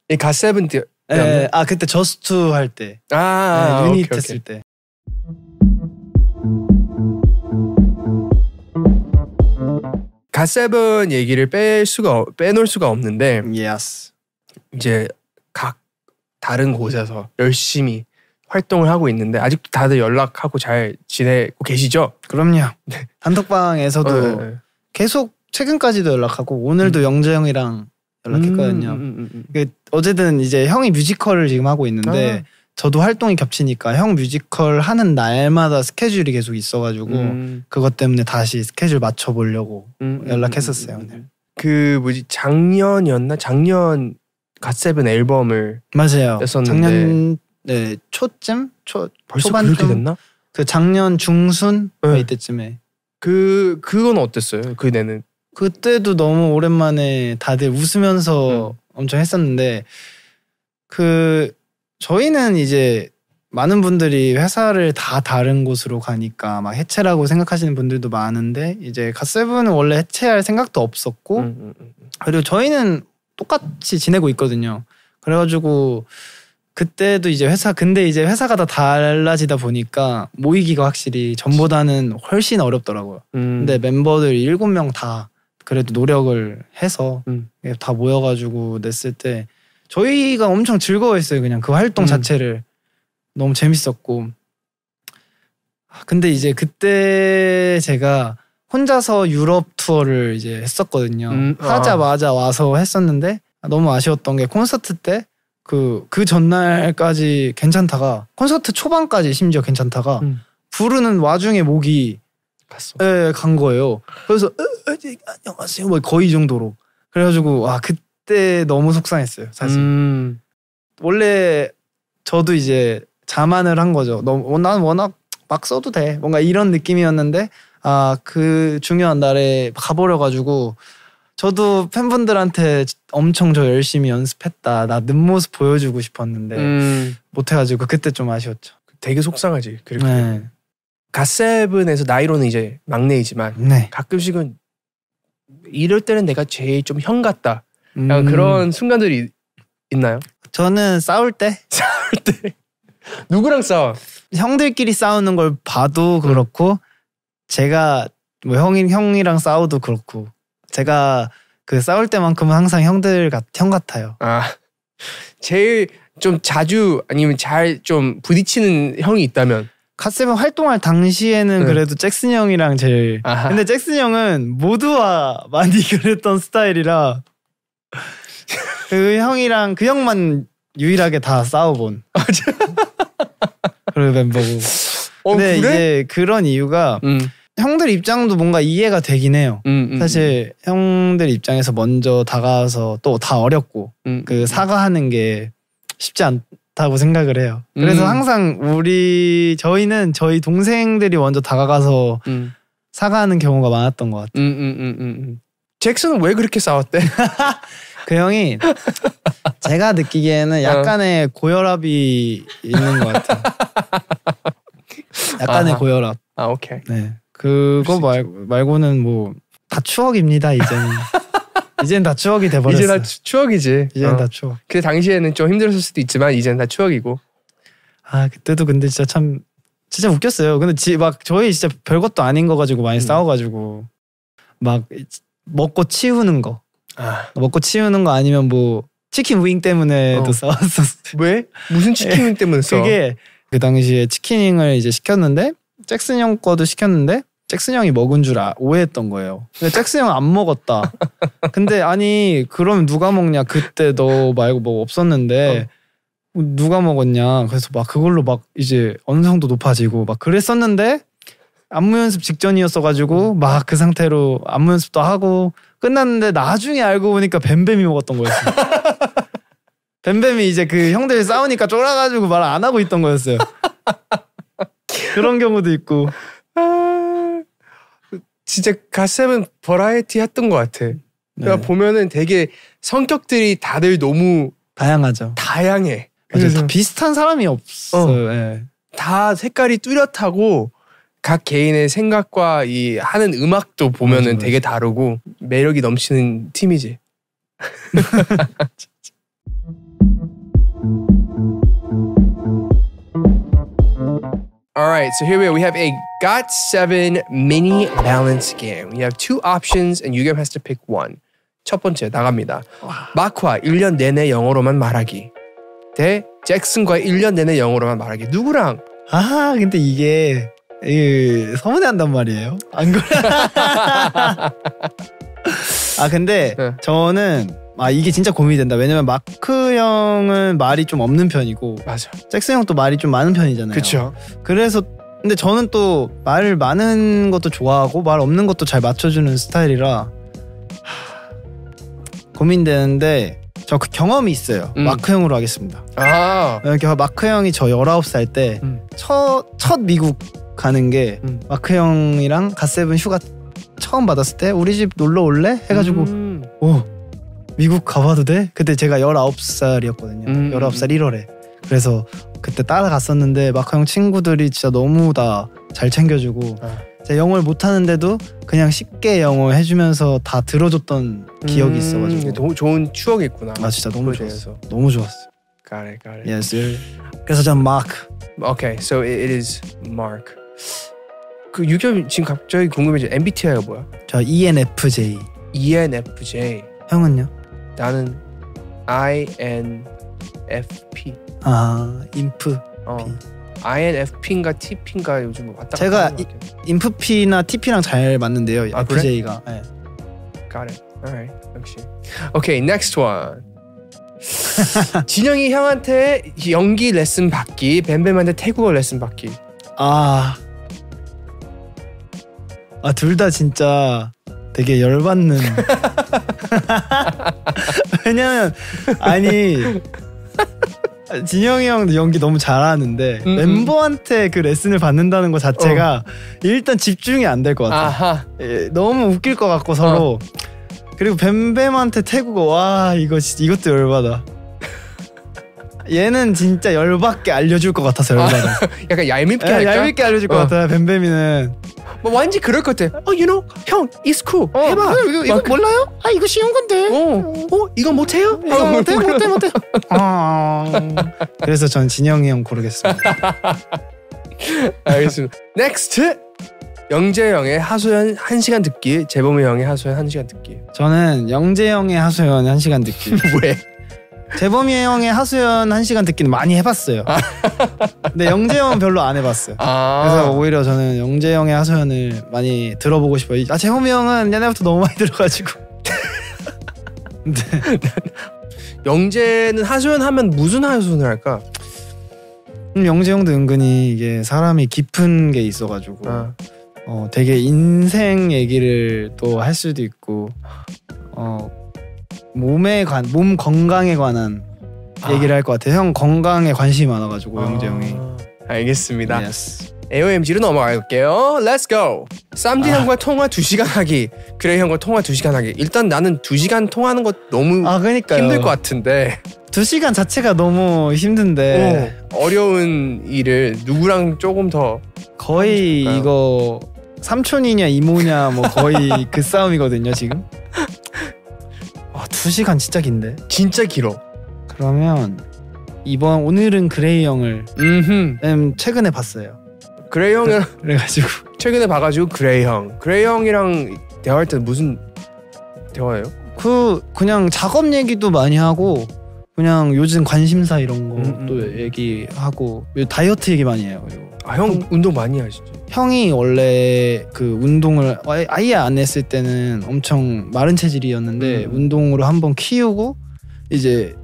S2: 이 가세븐티. 예, 네, 아 그때 저스트 할 때. 아, 네, 유닛 오케이, 했을 오케이. 때. 갓세븐 얘기를 뺄 수가 빼놓을 수가 없는데 yes. 이제 각 다른 곳에서 열심히 활동을 하고 있는데 아직도 다들 연락하고 잘 지내고 계시죠? 그럼요. 네. 단톡방에서도
S1: 어, 네, 네, 계속 최근까지도 연락하고 오늘도 음. 영재 형이랑 연락했거든요. 음, 음, 음, 음, 음. 어쨌든 이제 형이 뮤지컬을 지금 하고 있는데 아. 저도 활동이 겹치니까 형 뮤지컬 하는 날마다 스케줄이 계속 있어가지고 음. 그것 때문에 다시 스케줄
S2: 맞춰보려고 음, 음 연락했었어요. 음, 음, 음, 그 뭐지 작년이었나 작년 갓세븐 앨범을 맞아요. 냈었는데. 작년 네 초쯤
S1: 초 벌써 초반쯤 됐나? 그 작년 중순 네. 네 이때쯤에 그 그건 어땠어요? 그 내는 그때도 너무 오랜만에 다들 웃으면서 엄청 했었는데 그 저희는 이제 많은 분들이 회사를 다 다른 곳으로 가니까 막 해체라고 생각하시는 분들도 많은데 이제 갓세븐은 원래 해체할 생각도 없었고 음, 음, 음, 그리고 저희는 똑같이 지내고 있거든요. 그래가지고 그때도 이제 회사 근데 이제 회사가 다 달라지다 보니까 모이기가 확실히 전보다는 훨씬 어렵더라고요. 근데 멤버들 7명다 그래도 노력을 해서 예, 다 모여가지고 냈을 때 저희가 엄청 즐거워했어요. 그냥 그 활동 음. 자체를 너무 재밌었고. 아, 근데 이제 그때 제가 혼자서 유럽 투어를 이제 했었거든요. 음, 아. 하자마자 와서 했었는데 너무 아쉬웠던 게 콘서트 때 그, 그 전날까지 괜찮다가 콘서트 초반까지 심지어 괜찮다가 음. 부르는 와중에 목이 갔어. 예, 간 거예요. 그래서 어, 어, 안녕하세요. 뭐 거의 정도로. 그래가지고 와그 아, 그때 너무 속상했어요 사실 음. 원래 저도 이제 자만을 한 거죠 너무 어, 난 워낙 막 써도 돼 뭔가 이런 느낌이었는데 아 그 중요한 날에 가버려 가지고 저도 팬분들한테 엄청 저 열심히
S2: 연습했다 나 눈모습 보여주고 싶었는데 음. 못해가지고 그때 좀 아쉬웠죠 되게 속상하지 그렇게 네. 갓세븐에서 나이로는 이제 막내이지만 네. 가끔씩은 이럴 때는 내가 제일 좀 형 같다 약간 음. 그런 순간들이 있나요? 저는 싸울 때 싸울 때 누구랑 싸워?
S1: 형들끼리 싸우는 걸 봐도 음. 그렇고 제가 뭐 형이 형이랑 싸워도 그렇고 제가 그 싸울 때만큼은 항상 형들 같, 형 같아요.
S2: 아 제일 좀 자주 아니면 잘 좀 부딪히는 형이 있다면
S1: 갓세븐 활동할 당시에는 응. 그래도
S2: 잭슨 형이랑 제일 아하. 근데 잭슨
S1: 형은 모두와 많이 그랬던 스타일이라 그 형이랑 그 형만 유일하게 다 싸워본 아, 그런 멤버고. 어, 근데 그래? 이제 그런 이유가 음. 형들 입장도 뭔가 이해가 되긴 해요. 음, 음, 사실 음. 형들 입장에서 먼저 다가와서 또 다 어렵고 음, 음, 그 사과하는 게 쉽지 않다고 생각을 해요. 그래서 항상 우리 저희는 저희 동생들이 먼저 다가가서 사과하는 경우가 많았던 것 같아요. 잭슨은 왜 그렇게 싸웠대? 그 형이 제가 느끼기에는 어. 약간의 고혈압이 있는 것 같아요.
S2: 약간의 아하. 고혈압.
S1: 아 오케이. 네. 그거 말, 말고는 뭐 다 추억입니다 이제는.
S2: 이젠 다 추억이 돼버렸어. 이제 다 추억이지. 이젠 어. 다 추억. 그 당시에는 좀 힘들었을 수도 있지만 이젠 다 추억이고.
S1: 아 그때도 근데 진짜 참 진짜 웃겼어요. 근데 지, 막 저희 진짜 별것도 아닌 거 가지고 많이 음. 싸워가지고 막 먹고 치우는 거. 아. 먹고 치우는 거 아니면 뭐 치킨 윙 때문에도 어. 싸웠었어. 왜? 무슨 치킨 윙 때문에 싸? 그게 그 당시에 치킨윙을 이제 시켰는데 잭슨 형 거도 시켰는데 잭슨 형이 먹은 줄 아, 오해했던 거예요. 근데 잭슨 형 안 먹었다. 근데 아니 그럼 누가 먹냐? 그때 너 말고 뭐 없었는데 어. 누가 먹었냐? 그래서 막 그걸로 막 이제 어느 정도 높아지고 막 그랬었는데 안무 연습 직전이었어가지고 막 그 상태로 안무 연습도 하고 끝났는데 나중에 알고 보니까 뱀뱀이 먹었던 거였어요. 뱀뱀이 이제 그 형들이 싸우니까 쫄아가지고 말 안 하고 있던 거였어요.
S2: 그런 경우도 있고. 진짜 갓셈은 버라이티 했던 것 같아. 그러 그러니까 네. 보면은 되게 성격들이 다들 너무 다양하죠. 다양해. 맞아요. 비슷한 사람이 없어 어. 네. 다 색깔이 뚜렷하고 각 개인의 생각과 이 하는 음악도 보면은 맞아, 맞아. 되게 다르고 매력이 넘치는 팀이지. All right, so here we are. We have a got seven mini balance game. You have two options, and you game has to pick one. 첫 번째 나갑니다. 와. 마크와 1년 내내 영어로만 말하기 대 잭슨과 1년 내내 영어로만 말하기. 누구랑? 아, 근데 이게 이 서운해 한단 말이에요. 안 그래?
S1: 아 근데 네. 저는 아 이게 진짜 고민이 된다. 왜냐면 마크 형은 말이 좀 없는 편이고 맞아. 잭스 형도 말이 좀 많은 편이잖아요. 그렇죠. 그래서 근데 저는 또말 많은 것도 좋아하고 말 없는 것도 잘 맞춰주는 스타일이라 고민되는데 저그 경험이 있어요. 음. 마크 형으로 하겠습니다. 아. 네, 마크 형이 저열아살때 첫첫 음. 첫 미국 가는 게 음. 마크 형이랑 갓세븐 휴가 처음 받았을 때 우리 집 놀러 올래? 해가지고 음. 오 어, 미국 가봐도 돼? 그때 제가 19살이었거든요 음. 19살 1월에 그래서 그때 따라갔었는데 마크 형 친구들이 진짜 너무 다 잘 챙겨주고 아. 제가 영어를 못하는데도 그냥 쉽게 영어 해주면서 다 들어줬던 기억이 음, 있어가지고 너무
S2: 좋은 추억이 있구나 아 진짜 너무 좋았어 너무 좋았어 Got it, got it. Yes, 그래서 전 Mark. Okay, so it is Mark. 그 유겸 지금 갑자기 궁금해져. MBTI가 뭐야? 저 ENFJ. ENFJ. 형은요? 나는 INFP.
S1: 아, 인프.
S2: 어. INFP인가 TP인가 요즘 뭐 왔다 갔다 제가
S1: 인프피나 TP랑 잘 맞는데요. 아, FJ가.
S2: 네. 예. Got it. Alright. 역시. Okay, next one. 진영이 형한테 연기 레슨 받기, 뱀뱀한테 태국어 레슨 받기.
S1: 아, 아둘다 진짜 되게 열받는. 왜냐면 아니 진영이 형도 연기 너무 잘하는데 음음. 음. 멤버한테 그 레슨을 받는다는 것 자체가 어. 일단 집중이 안 될 것
S2: 같아. 예,
S1: 너무 웃길 것 같고 서로. 어. 그리고 뱀뱀한테 태국어 와 이거 이것도 열받아. 얘는 진짜 열받게 알려줄 것 같아서 열받아. 아,
S2: 약간 얄밉게 예, 얄밉게 알려줄 것 어. 같아.
S1: 뱀뱀이는
S2: 뭐 완전 그럴 것 같아. 어, you know, 형, it's cool. 어, 해봐. 어, 이거, 이거 몰라요? 아, 이거 쉬운 건데. 어, 어 이거 못해요? 이거 못해, 못해, 못해. 아,
S1: 그래서 전 진영이 형 고르겠습니다.
S2: 알겠습니다. 넥스트 영재 형의 하소연 1시간 듣기, 재범이 형의 하소연 1시간 듣기. 저는 영재 형의 하소연 1시간 듣기. 왜?
S1: 재범이 형의 하수연 한 시간 듣기는 많이 해봤어요. 아. 근데 영재 형은 별로 안 해봤어요. 아. 그래서 오히려 저는 영재 형의 하수연을 많이 들어보고 싶어요. 아 재범이
S2: 형은 옛날부터 너무 많이 들어가지고. 근데 네. 영재는 하수연 하면 무슨 하수연을 할까? 음, 영재 형도 은근히
S1: 이게 사람이 깊은 게 있어가지고 아. 어, 되게 인생 얘기를 또 할 수도 있고 어, 몸에 관, 몸 건강에 관한 아. 얘기를 할 것 같아요. 형 건강에 관심이 많아가지고 아. 영재 형이.
S2: 알겠습니다. Yes. AOMG로 넘어갈게요. Let's go. 쌈디 아. 형과 통화 2시간 하기. 그래 형과 통화 2시간 하기. 일단 나는 2시간 통화하는 거 너무 아, 그러니까요. 힘들 것 같은데. 2시간 자체가 너무 힘든데. 오, 어려운 일을
S1: 누구랑 조금 더 거의 이거 삼촌이냐 이모냐 뭐 거의 그 싸움이거든요, 지금. 아, 2시간 진짜 긴데? 진짜 길어. 그러면 이번 오늘은 그레이 형을 음흠. 음, 최근에 봤어요.
S2: 그레이 형을 그래가지고 최근에 봐가지고 그레이 형. 그레이 형이랑 대화할 때 무슨 대화예요? 그 그냥 작업 얘기도 많이 하고
S1: 그냥 요즘 관심사 이런 거또 도 음, 음. 얘기하고 다이어트 얘기 많이 해요. 그리 아형 운동 많이 하시죠? 형이 원래 그 운동을 아예 안 했을 때는 엄청 마른 체질이었는데 음. 운동으로 한번 키우고 이제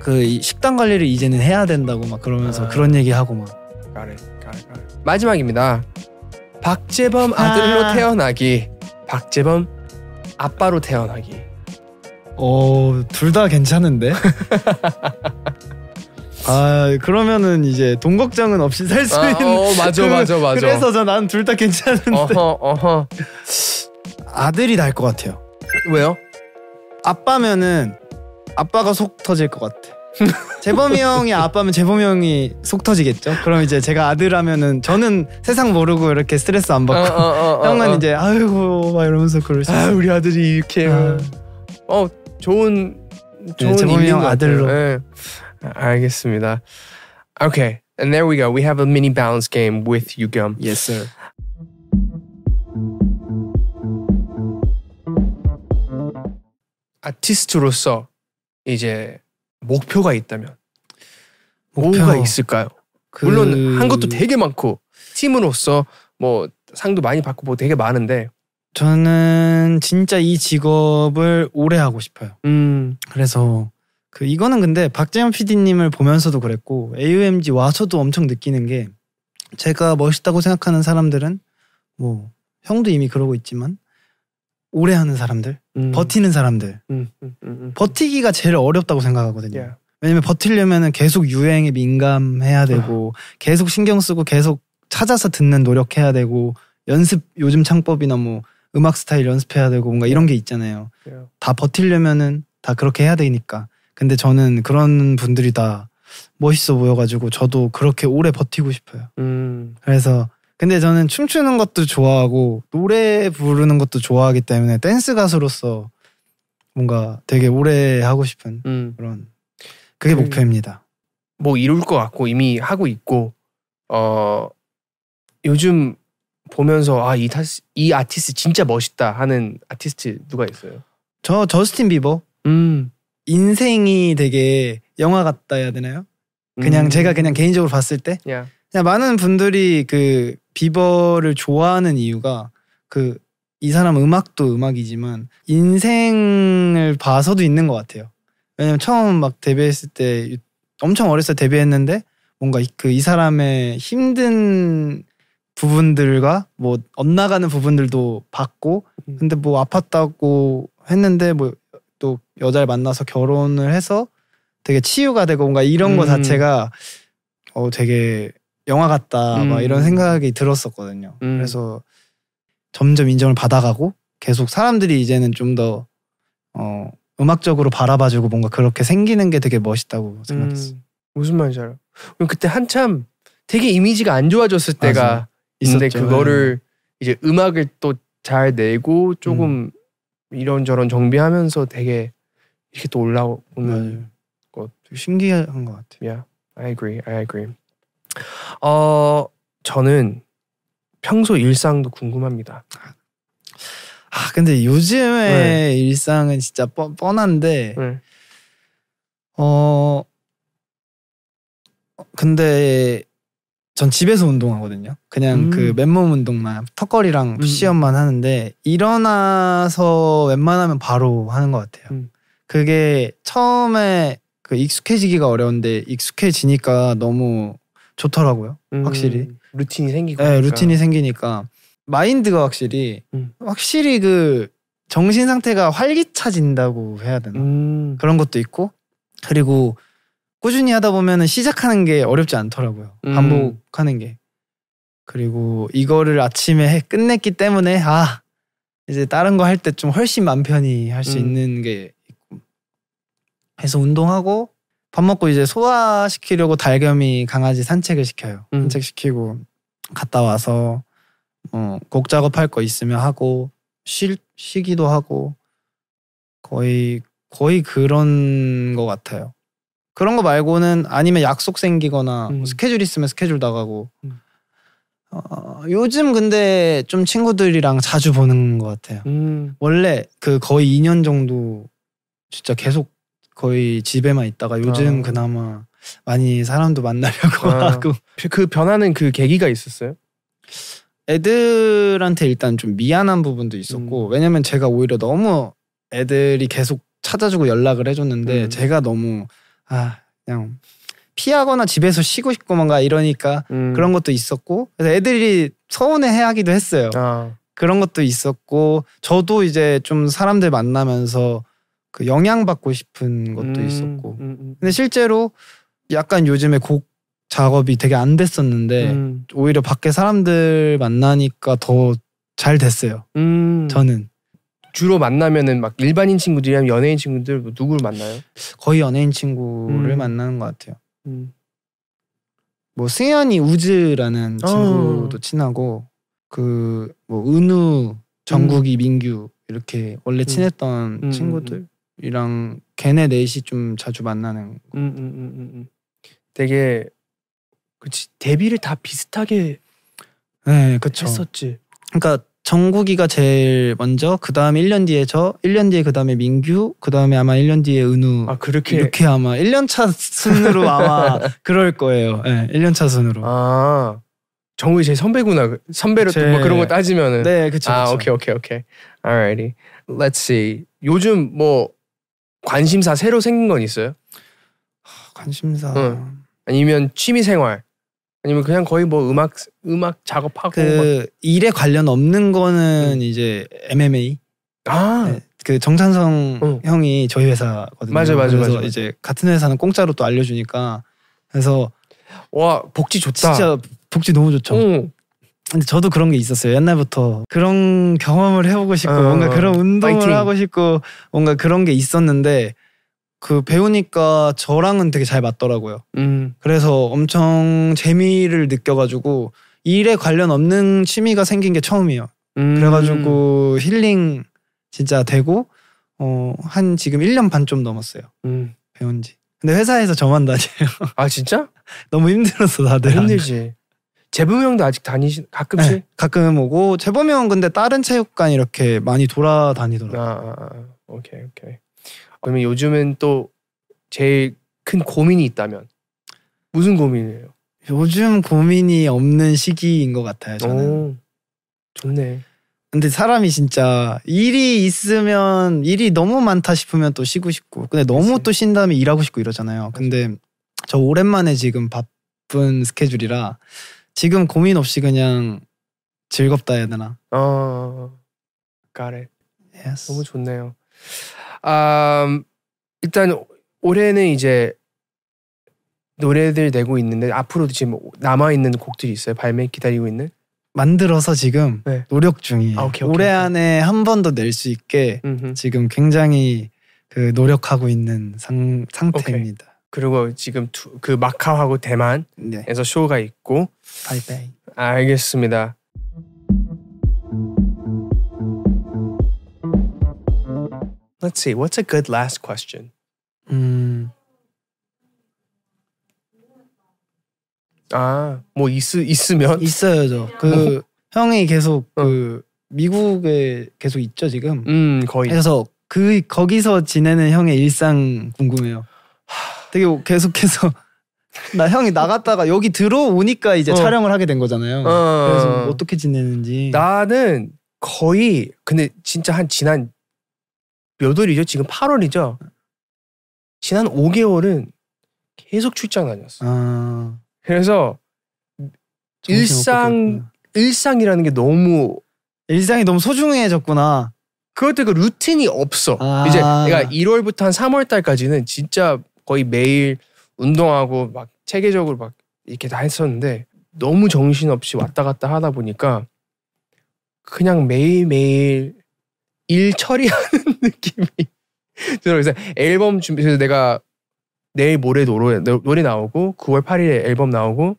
S1: 그 식단 관리를 이제는 해야 된다고 막 그러면서 아. 그런 얘기하고 막
S2: 가래 가래 가래 마지막입니다 박재범 아. 아들로 아. 태어나기 박재범 아빠로 태어나기 어 둘 다 괜찮은데
S1: 아 그러면은 이제 돈 걱정은 없이 살수 아, 있는. 어 맞아 그, 맞아 맞아. 그래서
S2: 저난둘 다 괜찮은데. 어허 어허.
S1: 아들이 날 것 같아요. 왜요? 아빠면은 아빠가 속 터질 것 같아. 재범이 형이 아빠면 재범이 형이 속 터지겠죠. 그럼 이제 제가 아들하면은 저는 세상 모르고 이렇게 스트레스 안 받고 어, 어, 어, 어 형은 어. 이제
S2: 아이고 막 이러면서 그럴 수. 아 우리 아들이 이렇게. 아. 어 좋은
S1: 좋은 네, 재범이 형 아들로.
S2: 네. 알겠습니다. Okay, and there we go. We have a mini balance game with Yugum. Yes, sir. 아티스트로서 이제 목표가 있다면 목표. 가 있을까요? 그... 물론 한 것도 되게 많고 팀으로서 뭐 상도 많이 받고 뭐 되게 많은데
S1: 저는 진짜 이 직업을 오래 하고 싶어요. 음. 그래서 그 이거는 근데 박재현 PD님을 보면서도 그랬고 AUMG 와서도 엄청 느끼는 게 제가 멋있다고 생각하는 사람들은 뭐 형도 이미 그러고 있지만 오래 하는 사람들, 음. 버티는 사람들.
S2: 음, 음, 음, 음, 음.
S1: 버티기가 제일 어렵다고 생각하거든요. Yeah. 왜냐면 버틸려면은 계속 유행에 민감해야 되고 아. 계속 신경 쓰고 계속 찾아서 듣는 노력해야 되고 연습 요즘 창법이나 뭐 음악 스타일 연습해야 되고 뭔가 이런 게 있잖아요. 다 버틸려면은 다 그렇게 해야 되니까 근데 저는 그런 분들이 다 멋있어 보여가지고 저도 그렇게 오래 버티고 싶어요. 음. 그래서 근데 저는 춤추는 것도 좋아하고 노래 부르는 것도 좋아하기 때문에 댄스 가수로서 뭔가 되게 오래 하고 싶은 음. 그런 그게 그, 목표입니다.
S2: 뭐 이룰 것 같고 이미 하고 있고 어 요즘 보면서 아이 이 아티스트 진짜 멋있다 하는 아티스트 누가 있어요?
S1: 저 저스틴 비버. 음. 인생이 되게 영화 같다 해야 되나요? 그냥 음. 제가 그냥 개인적으로 봤을 때 yeah. 그냥 많은 분들이 그 비버를 좋아하는 이유가 그 이 사람 음악도 음악이지만 인생을 봐서도 있는 것 같아요. 왜냐면 처음 막 데뷔했을 때 엄청 어렸을 때 데뷔했는데 뭔가 그이 그 사람의 힘든 부분들과 뭐 엇나가는 부분들도 봤고 음. 근데 뭐 아팠다고 했는데 뭐또 여자를 만나서 결혼을 해서 되게 치유가 되고 뭔가 이런 음. 거 자체가 어 되게 영화 같다 음. 막 이런 생각이 들었었거든요. 음. 그래서 점점 인정을 받아가고 계속 사람들이 이제는 좀 더 어, 음악적으로 바라봐주고 뭔가 그렇게 생기는
S2: 게 되게 멋있다고 생각했어요. 음. 무슨 말인지 알아. 그 그때 한참 되게 이미지가 안 좋아졌을 때가 맞아. 있었는데 그거를 네. 이제 음악을 또 잘 내고 조금 음. 이런저런 정비하면서 되게 이렇게 또 올라오는 네. 것
S1: 신기한
S2: 것 같아요. Yeah, I agree, I agree. 어 저는 평소 일상도 궁금합니다.
S1: 아 근데 요즘에 네. 일상은 진짜 뻔, 뻔한데 네. 어 근데 전 집에서 운동하거든요. 그냥 그 음. 그 맨몸 운동만 턱걸이랑 음. 푸시업만 음. 하는데 일어나서 웬만하면 바로 하는 것 같아요. 음. 그게 처음에 그 익숙해지기가 어려운데 익숙해지니까 너무 좋더라고요. 음. 확실히 루틴이 생기고. 네, 그러니까. 루틴이 생기니까 마인드가 확실히 음. 확실히 그 정신 상태가 활기차진다고 해야 되나 그런 것도 있고 그리고 꾸준히 하다 보면은 시작하는 게 어렵지 않더라고요. 음. 반복하는 게. 그리고 이거를 아침에 해, 끝냈기 때문에 아 이제 다른 거 할 때 좀 훨씬 마음 편히 할수 음. 있는 게 있고 해서 운동하고 밥 먹고 이제 소화시키려고 달겸이 강아지 산책을 시켜요. 음. 산책시키고 갔다 와서 어, 곡 작업할 거 있으면 하고 쉴, 쉬기도 하고 거의 거의 그런 거 같아요. 그런 거 말고는 아니면 약속 생기거나 뭐 음. 스케줄 있으면 스케줄 나가고 음. 어, 요즘 근데 좀 친구들이랑 자주 보는 것 같아요. 음. 원래 그 거의 2년 정도 진짜 계속 거의 집에만 있다가 요즘 아. 그나마 많이 사람도 만나려고 아. 하고 그, 그 변하는 그 계기가 있었어요? 애들한테 일단 좀 미안한 부분도 있었고 음. 왜냐면 제가 오히려 너무 애들이 계속 찾아주고 연락을 해줬는데 음. 제가 너무 아 그냥 피하거나 집에서 쉬고 싶고 뭔가 이러니까 음. 그런 것도 있었고 그래서 애들이 서운해하기도 했어요. 아. 그런 것도 있었고 저도 이제 좀 사람들 만나면서 그 영향 받고 싶은 것도 음. 있었고 음, 음. 근데 실제로 약간 요즘에 곡 작업이 되게 안 됐었는데 음. 오히려 밖에 사람들 만나니까 더 잘 됐어요. 저는
S2: 주로 만나면은 막 일반인 친구들이랑 연예인 친구들 뭐 누구를 만나요?
S1: 거의 연예인 친구를 음.
S2: 만나는 것 같아요. 음. 뭐 승현이 우즈라는
S1: 어. 친구도 친하고 그 뭐 은우, 정국이, 음. 민규 이렇게 원래 음. 친했던 음, 음, 친구들이랑 걔네 넷이 좀 자주 만나는.
S2: 음, 되게 그치 데뷔를 다 비슷하게 네, 그쵸. 했었지.
S1: 그러니까 정국이가 제일 먼저 그 다음에 1년 뒤에 저 1년 뒤에 그 다음에 민규 그 다음에 아마 1년 뒤에 은우 아 그렇게 이렇게 아마 1년 차
S2: 순으로 아마 그럴 거예요. 예. 네, 1년 차 순으로. 아정국이제 선배구나. 선배로 제... 뭐 그런 거 따지면은 네, 그렇죠. 아, 그쵸. 오케이 오케이 오케이. Alrighty. Let's see. 요즘 뭐 관심사 새로 생긴 건 있어요?
S1: 관심사. 응.
S2: 아니면 취미 생활. 아니면 그냥 거의 뭐 음악 음악 작업하고 그 일에 관련 없는 거는 응. 음. 이제 MMA.
S1: 아. 네, 그 정찬성 응. 어. 형이 저희 회사거든요. 맞아 맞아 그래서 맞아. 이제 같은 회사는 공짜로 또 알려주니까 그래서 와 복지 좋다. 진짜 복지 너무 좋죠. 응. 근데 저도 그런 게 있었어요. 옛날부터 그런 경험을 해보고 싶고 어, 뭔가 그런 운동을 파이팅. 하고 싶고 뭔가 그런 게 있었는데 그 배우니까 저랑은 되게 잘 맞더라고요. 음. 그래서 엄청 재미를 느껴가지고 일에 관련 없는 취미가 생긴 게 처음이에요. 음. 그래가지고 힐링 진짜 되고 어, 한 지금 1년 반 좀 넘었어요. 음. 배운 지. 근데 회사에서 저만 다녀요. 아 진짜? 너무 힘들었어 다들. 힘들지.
S2: 재범이 형도 아직 다니시 가끔씩? 네, 가끔 오고 재범이 형 근데 다른 체육관 이렇게 많이 돌아다니더라고요. 아, 아, 아. 오케이 오케이. 그러면 요즘은 또 제일 큰 고민이 있다면 무슨 고민이에요? 요즘 고민이 없는
S1: 시기인 것 같아요. 저는 오, 좋네. 근데 사람이 진짜 일이 있으면 일이 너무 많다 싶으면 또 쉬고 싶고 근데 너무 그치. 또 쉰다면 일하고 싶고 이러잖아요. 근데 그치. 저 오랜만에 지금 바쁜 스케줄이라 지금 고민 없이 그냥 즐겁다 해야 되나?
S2: 어, 아, 까레. Yes. 너무 좋네요. 아, 일단 올해는 이제 노래들 내고 있는데 앞으로도 지금 남아 있는 곡들이 있어요. 발매 기다리고 있는. 만들어서 지금 네. 노력 중이에요. 아, 오케이, 오케이, 올해 오케이. 안에 한 번 더 낼 수 있게
S1: 음흠. 지금 굉장히 그 노력하고 있는 상, 상태입니다.
S2: 그리고 지금 두, 그 마카오하고 대만에서 네. 쇼가 있고. 바이바이. 알겠습니다. Let's see. What's a good last question? 음. 아, 뭐 있, 으면 있어야죠. 그 뭐?
S1: 형이 계속 어.
S2: 그 미국에 계속 있죠,
S1: 지금. 음, 거의. 그래서 그 거기서 지내는 형의 일상 궁금해요. 되게 계속해서 나 형이 나갔다가 여기 들어오니까 이제 어. 촬영을 하게 된 거잖아요. 어. 그래서
S2: 어떻게 지내는지. 나는 거의 근데 진짜 한 지난 몇 월이죠? 지금 8월이죠? 지난 5개월은 계속 출장 다녔어. 아... 그래서 일상 일상이라는 게 너무 일상이 너무 소중해졌구나. 그것도 그 루틴이 없어. 아... 이제 내가 1월부터 한 3월 달까지는 진짜 거의 매일 운동하고 막 체계적으로 막 이렇게 다 했었는데 너무 정신없이 왔다 갔다 하다 보니까 그냥 매일매일 일 처리하는 느낌이. 그래서 앨범 준비, 해서 내가 내일 모레 노래, 노래 나오고 9월 8일에 앨범 나오고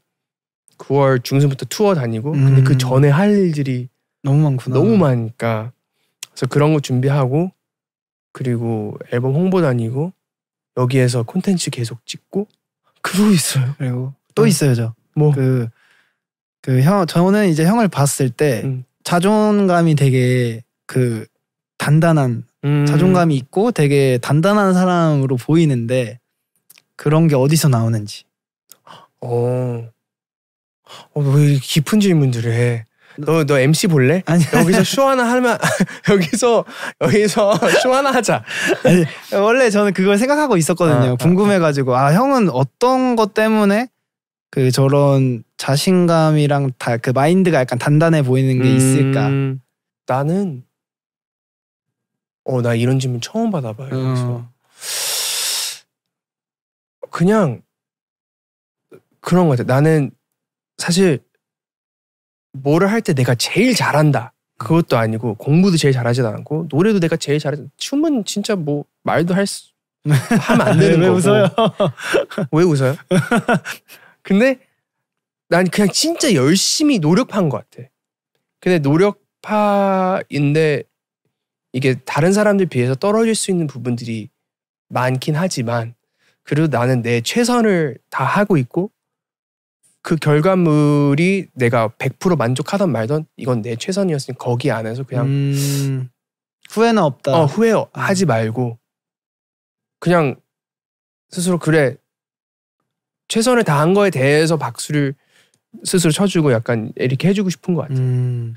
S2: 9월 중순부터 투어 다니고 음. 근데 그 음. 전에 할 일들이 너무 많구나. 너무 많으니까 그래서 그런 거 준비하고 그리고 앨범 홍보 다니고 여기에서 콘텐츠 계속 찍고
S1: 그러고 있어요. 그리고 또 응. 있어요,
S2: 저뭐그그
S1: 그 형, 저는 이제 형을 봤을 때 응. 자존감이 되게 그 단단한 음. 자존감이 있고 되게 단단한 사람으로 보이는데
S2: 그런 게 어디서 나오는지. 어. 어, 왜 깊은 질문들을 해? 너, 너 MC 볼래? 아니, 여기서 쇼 하나 하면, 여기서, 여기서 쇼 하나 하자. 아니, 원래 저는 그걸 생각하고 있었거든요. 아, 아 궁금해가지고,
S1: 아, 형은 어떤 것 때문에 그 저런 자신감이랑 다 그 마인드가 약간 단단해 보이는 게 음. 있을까?
S2: 음, 나는 어나 이런 질문 처음 받아봐요. 그래서 음. 그냥 그런 것 같아. 나는 사실 뭐를 할 때 내가 제일 잘한다. 그것도 아니고 공부도 제일 잘하지도 않고 노래도 내가 제일 잘하지. 춤은 진짜 뭐 말도 할 수, 하면 안 되는 왜, 거고. 웃어요? 왜 웃어요? 근데 난 그냥 진짜 열심히 노력한 것 같아. 근데 노력파인데 이게 다른 사람들 비해서 떨어질 수 있는 부분들이 많긴 하지만 그래도 나는 내 최선을 다 하고 있고 그 결과물이 내가 100% 만족하던 말던 이건 내 최선이었으니 거기 안에서 그냥 음, 후회는 없다. 어, 후회하지 음. 말고 그냥 스스로 그래 최선을 다한 거에 대해서 박수를 스스로 쳐주고 약간 이렇게 해주고 싶은 것 같아요. 음.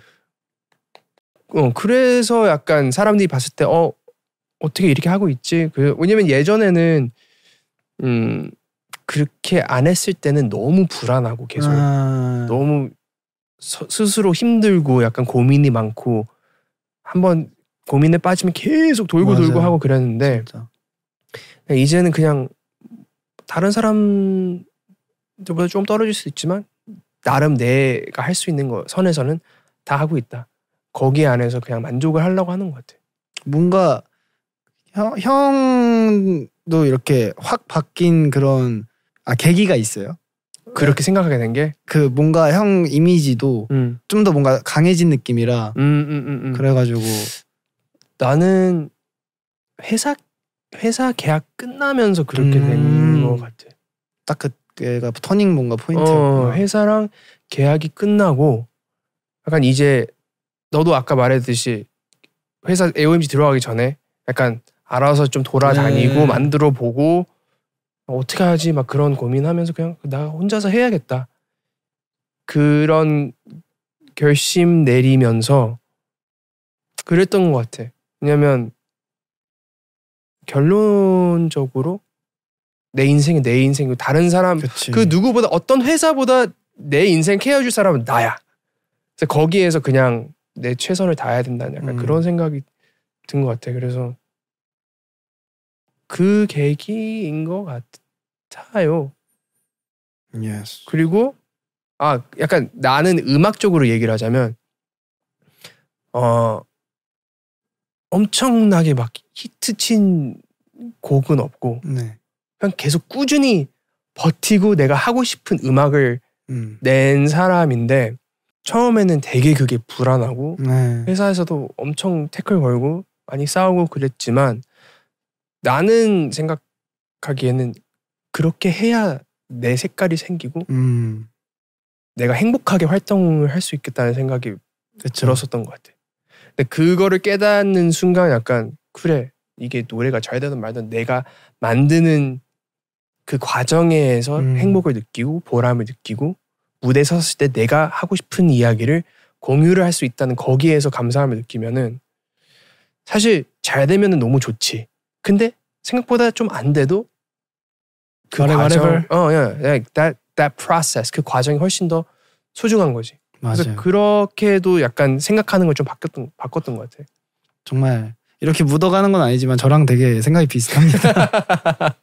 S2: 어, 그래서 약간 사람들이 봤을 때 어, 어떻게 이렇게 하고 있지? 그, 왜냐면 예전에는 음, 그렇게 안 했을 때는 너무 불안하고 계속 아... 너무 서, 스스로 힘들고 약간 고민이 많고 한번 고민에 빠지면 계속 돌고 맞아요. 돌고 하고 그랬는데 진짜. 이제는 그냥 다른 사람들보다 좀 떨어질 수 있지만 나름 내가 할 수 있는 거 선에서는 다 하고 있다. 거기 안에서 그냥 만족을 하려고 하는 것 같아. 뭔가 형, 형도 이렇게 확 바뀐
S1: 그런 아 계기가 있어요? 그렇게 생각하게 된 게 그 뭔가 형 이미지도 음. 좀더 뭔가 강해진 느낌이라 음
S2: 음, 음, 음, 그래가지고 나는 회사 회사 계약 끝나면서 그렇게 된것 음. 같아. 딱 그때가 터닝 뭔가 포인트. 어, 회사랑 계약이 끝나고 약간 이제 너도 아까 말했듯이 회사 AOMG 들어가기 전에 약간 알아서 좀 돌아다니고 음. 만들어 보고 어떻게 하지 막 그런 고민하면서 그냥 나 혼자서 해야겠다 그런 결심 내리면서 그랬던 것 같아 왜냐면 결론적으로 내 인생이 내 인생이고 다른 사람 그치. 그 누구보다 어떤 회사보다 내 인생 케어줄 해 사람은 나야 그래서 거기에서 그냥 내 최선을 다해야 된다는 약간 음. 그런 생각이 든 것 같아. 그래서 그 계기인 것 같아요. Yes. 그리고 아 약간 나는 음악적으로 얘기를 하자면 어 엄청나게 막 히트친 곡은 없고 네. 그냥 계속 꾸준히 버티고 내가 하고 싶은 음악을 음. 낸 사람인데 처음에는 되게 그게 불안하고 네. 회사에서도 엄청 태클 걸고 많이 싸우고 그랬지만 나는 생각하기에는 그렇게 해야 내 색깔이 생기고 음. 내가 행복하게 활동을 할 수 있겠다는 생각이 그쵸. 들었었던 것 같아. 근데 그거를 깨닫는 순간 약간 그래 이게 노래가 잘 되든 말든 내가 만드는 그 과정에서 음. 행복을 느끼고 보람을 느끼고 무대에 섰을 때 내가 하고 싶은 이야기를 공유를 할 수 있다는 거기에서 감사함을 느끼면은 사실 잘 되면은 너무 좋지. 근데 생각보다 좀 안 돼도 그 w h a t 어, yeah, 예, like that that process 그 과정이 훨씬 더 소중한 거지. 맞아요. 그래서 그렇게도 약간 생각하는 걸 좀 바꿨던 바꿨던 것 같아. 정말 이렇게 묻어가는 건 아니지만 저랑 되게 생각이 비슷합니다.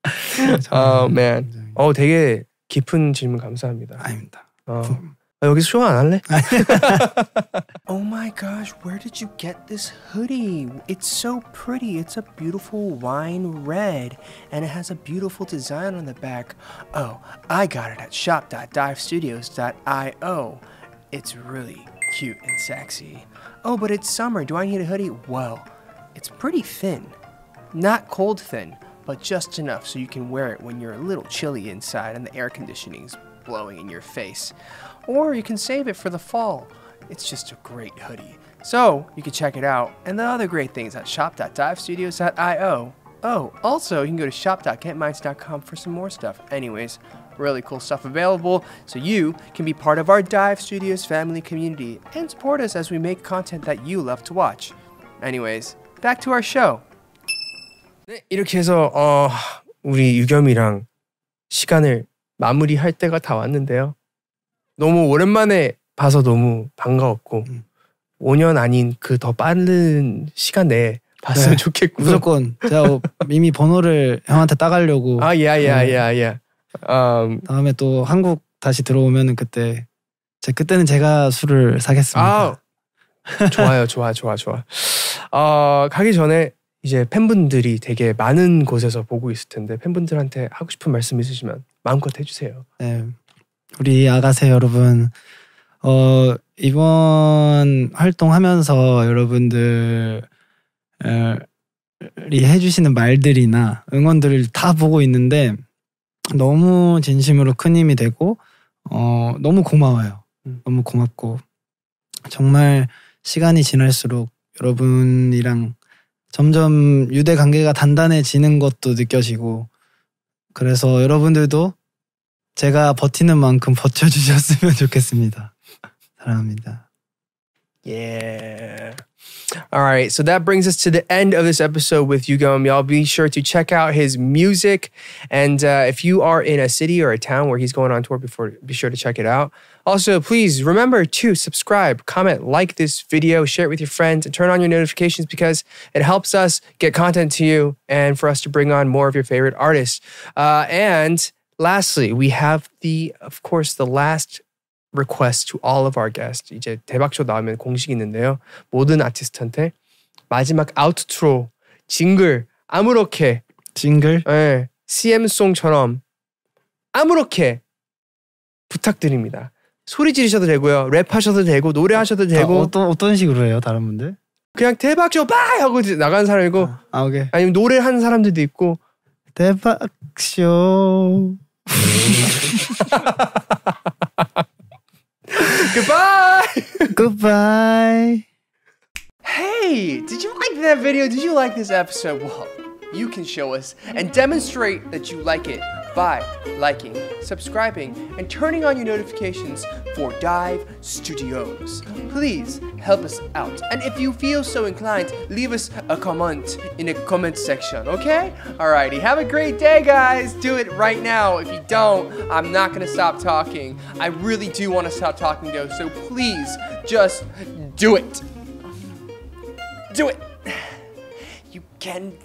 S2: 아 oh, man. 어 되게 깊은 질문 감사합니다. 아닙니다. 어. 아, 여기서 안 할래? oh my gosh, where did you get this hoodie? It's so pretty. It's a beautiful wine red and it has a beautiful design on the back. Oh, I got it at shop.divestudios.io. It's really cute and sexy. Oh, but it's summer. Do I need a hoodie? Well, it's pretty thin. Not cold thin, but just enough so you can wear it when you're a little chilly inside and the air conditioning's blowing in your face. Or you can save it for the fall. It's just a great hoodie. So you can check it out and the other great things at shop.divestudios.io. Oh, also you can go to shop.getminds.com for some more stuff. Anyways, really cool stuff available so you can be part of our Dive Studios family community and support us as we make content that you love to watch. Anyways, back to our show. 네, 이렇게 해서 어, 우리 유겸이랑 시간을 마무리할 때가 다 왔는데요. 너무 오랜만에 봐서 너무 반가웠고 음. 5년 아닌 그 더 빠른 시간 내에 봤으면 네, 좋겠고 무조건 제가 뭐 이미 번호를 형한테
S1: 따가려고 아 예 예예예 예, 아, 예, 아, 네. 예, 아, 예. 음. 다음에 또 한국 다시 들어오면은 그때 제 그때는 제가 술을 사겠습니다. 아,
S2: 좋아요 좋아 좋아 좋아. 어, 가기 전에 이제 팬분들이 되게 많은 곳에서 보고 있을 텐데 팬분들한테 하고 싶은 말씀 있으시면 마음껏 해주세요. 네, 우리 아가새
S1: 여러분, 어, 이번 활동하면서 여러분들 이 해주시는 말들이나 응원들을 다 보고 있는데 너무 진심으로 큰 힘이 되고 어, 너무 고마워요. 음. 너무 고맙고 정말 시간이 지날수록 여러분이랑 점점 유대 관계가 단단해지는 것도 느껴지고 그래서 여러분들도 제가 버티는 만큼 버텨주셨으면 좋겠습니다. 사랑합니다.
S2: Yeah. All right. So that brings us to the end of this episode with Yugum. Y'all be sure to check out his music. And uh, if you are in a city or a town where he's going on tour before, be sure to check it out. Also, please remember to subscribe, comment, like this video, share it with your friends, and turn on your notifications because it helps us get content to you and for us to bring on more of your favorite artists. Uh, and lastly, we have the, of course, the last request to all of our guests. 이제 대박쇼 나오면 공식 이 있는데요. 모든 아티스트한테 마지막 아웃트로 징글 아무렇게 징글 예. CM송처럼 아무렇게 부탁드립니다. 소리 지르셔도 되고요. 랩하셔도 되고 노래하셔도 아, 되고 아, 어떤 어떤 식으로 해요? 다른 분들? 그냥 대박 쇼빠 하고 나가는 사람이고 아, 아 오케이. 아니면 노래 하는 사람들도 있고 대박 쇼 Goodbye. Goodbye. Hey, did you like that video? Did you like this episode? Well, you can show us and demonstrate that you like it by liking, subscribing, and turning on your notifications for Dive Studios. Please help us out. And if you feel so inclined, leave us a comment in the comment section, okay? Alrighty, have a great day, guys. Do it right now. If you don't, I'm not gonna stop talking. I really do wanna stop talking though, so please just do it. Do it. You can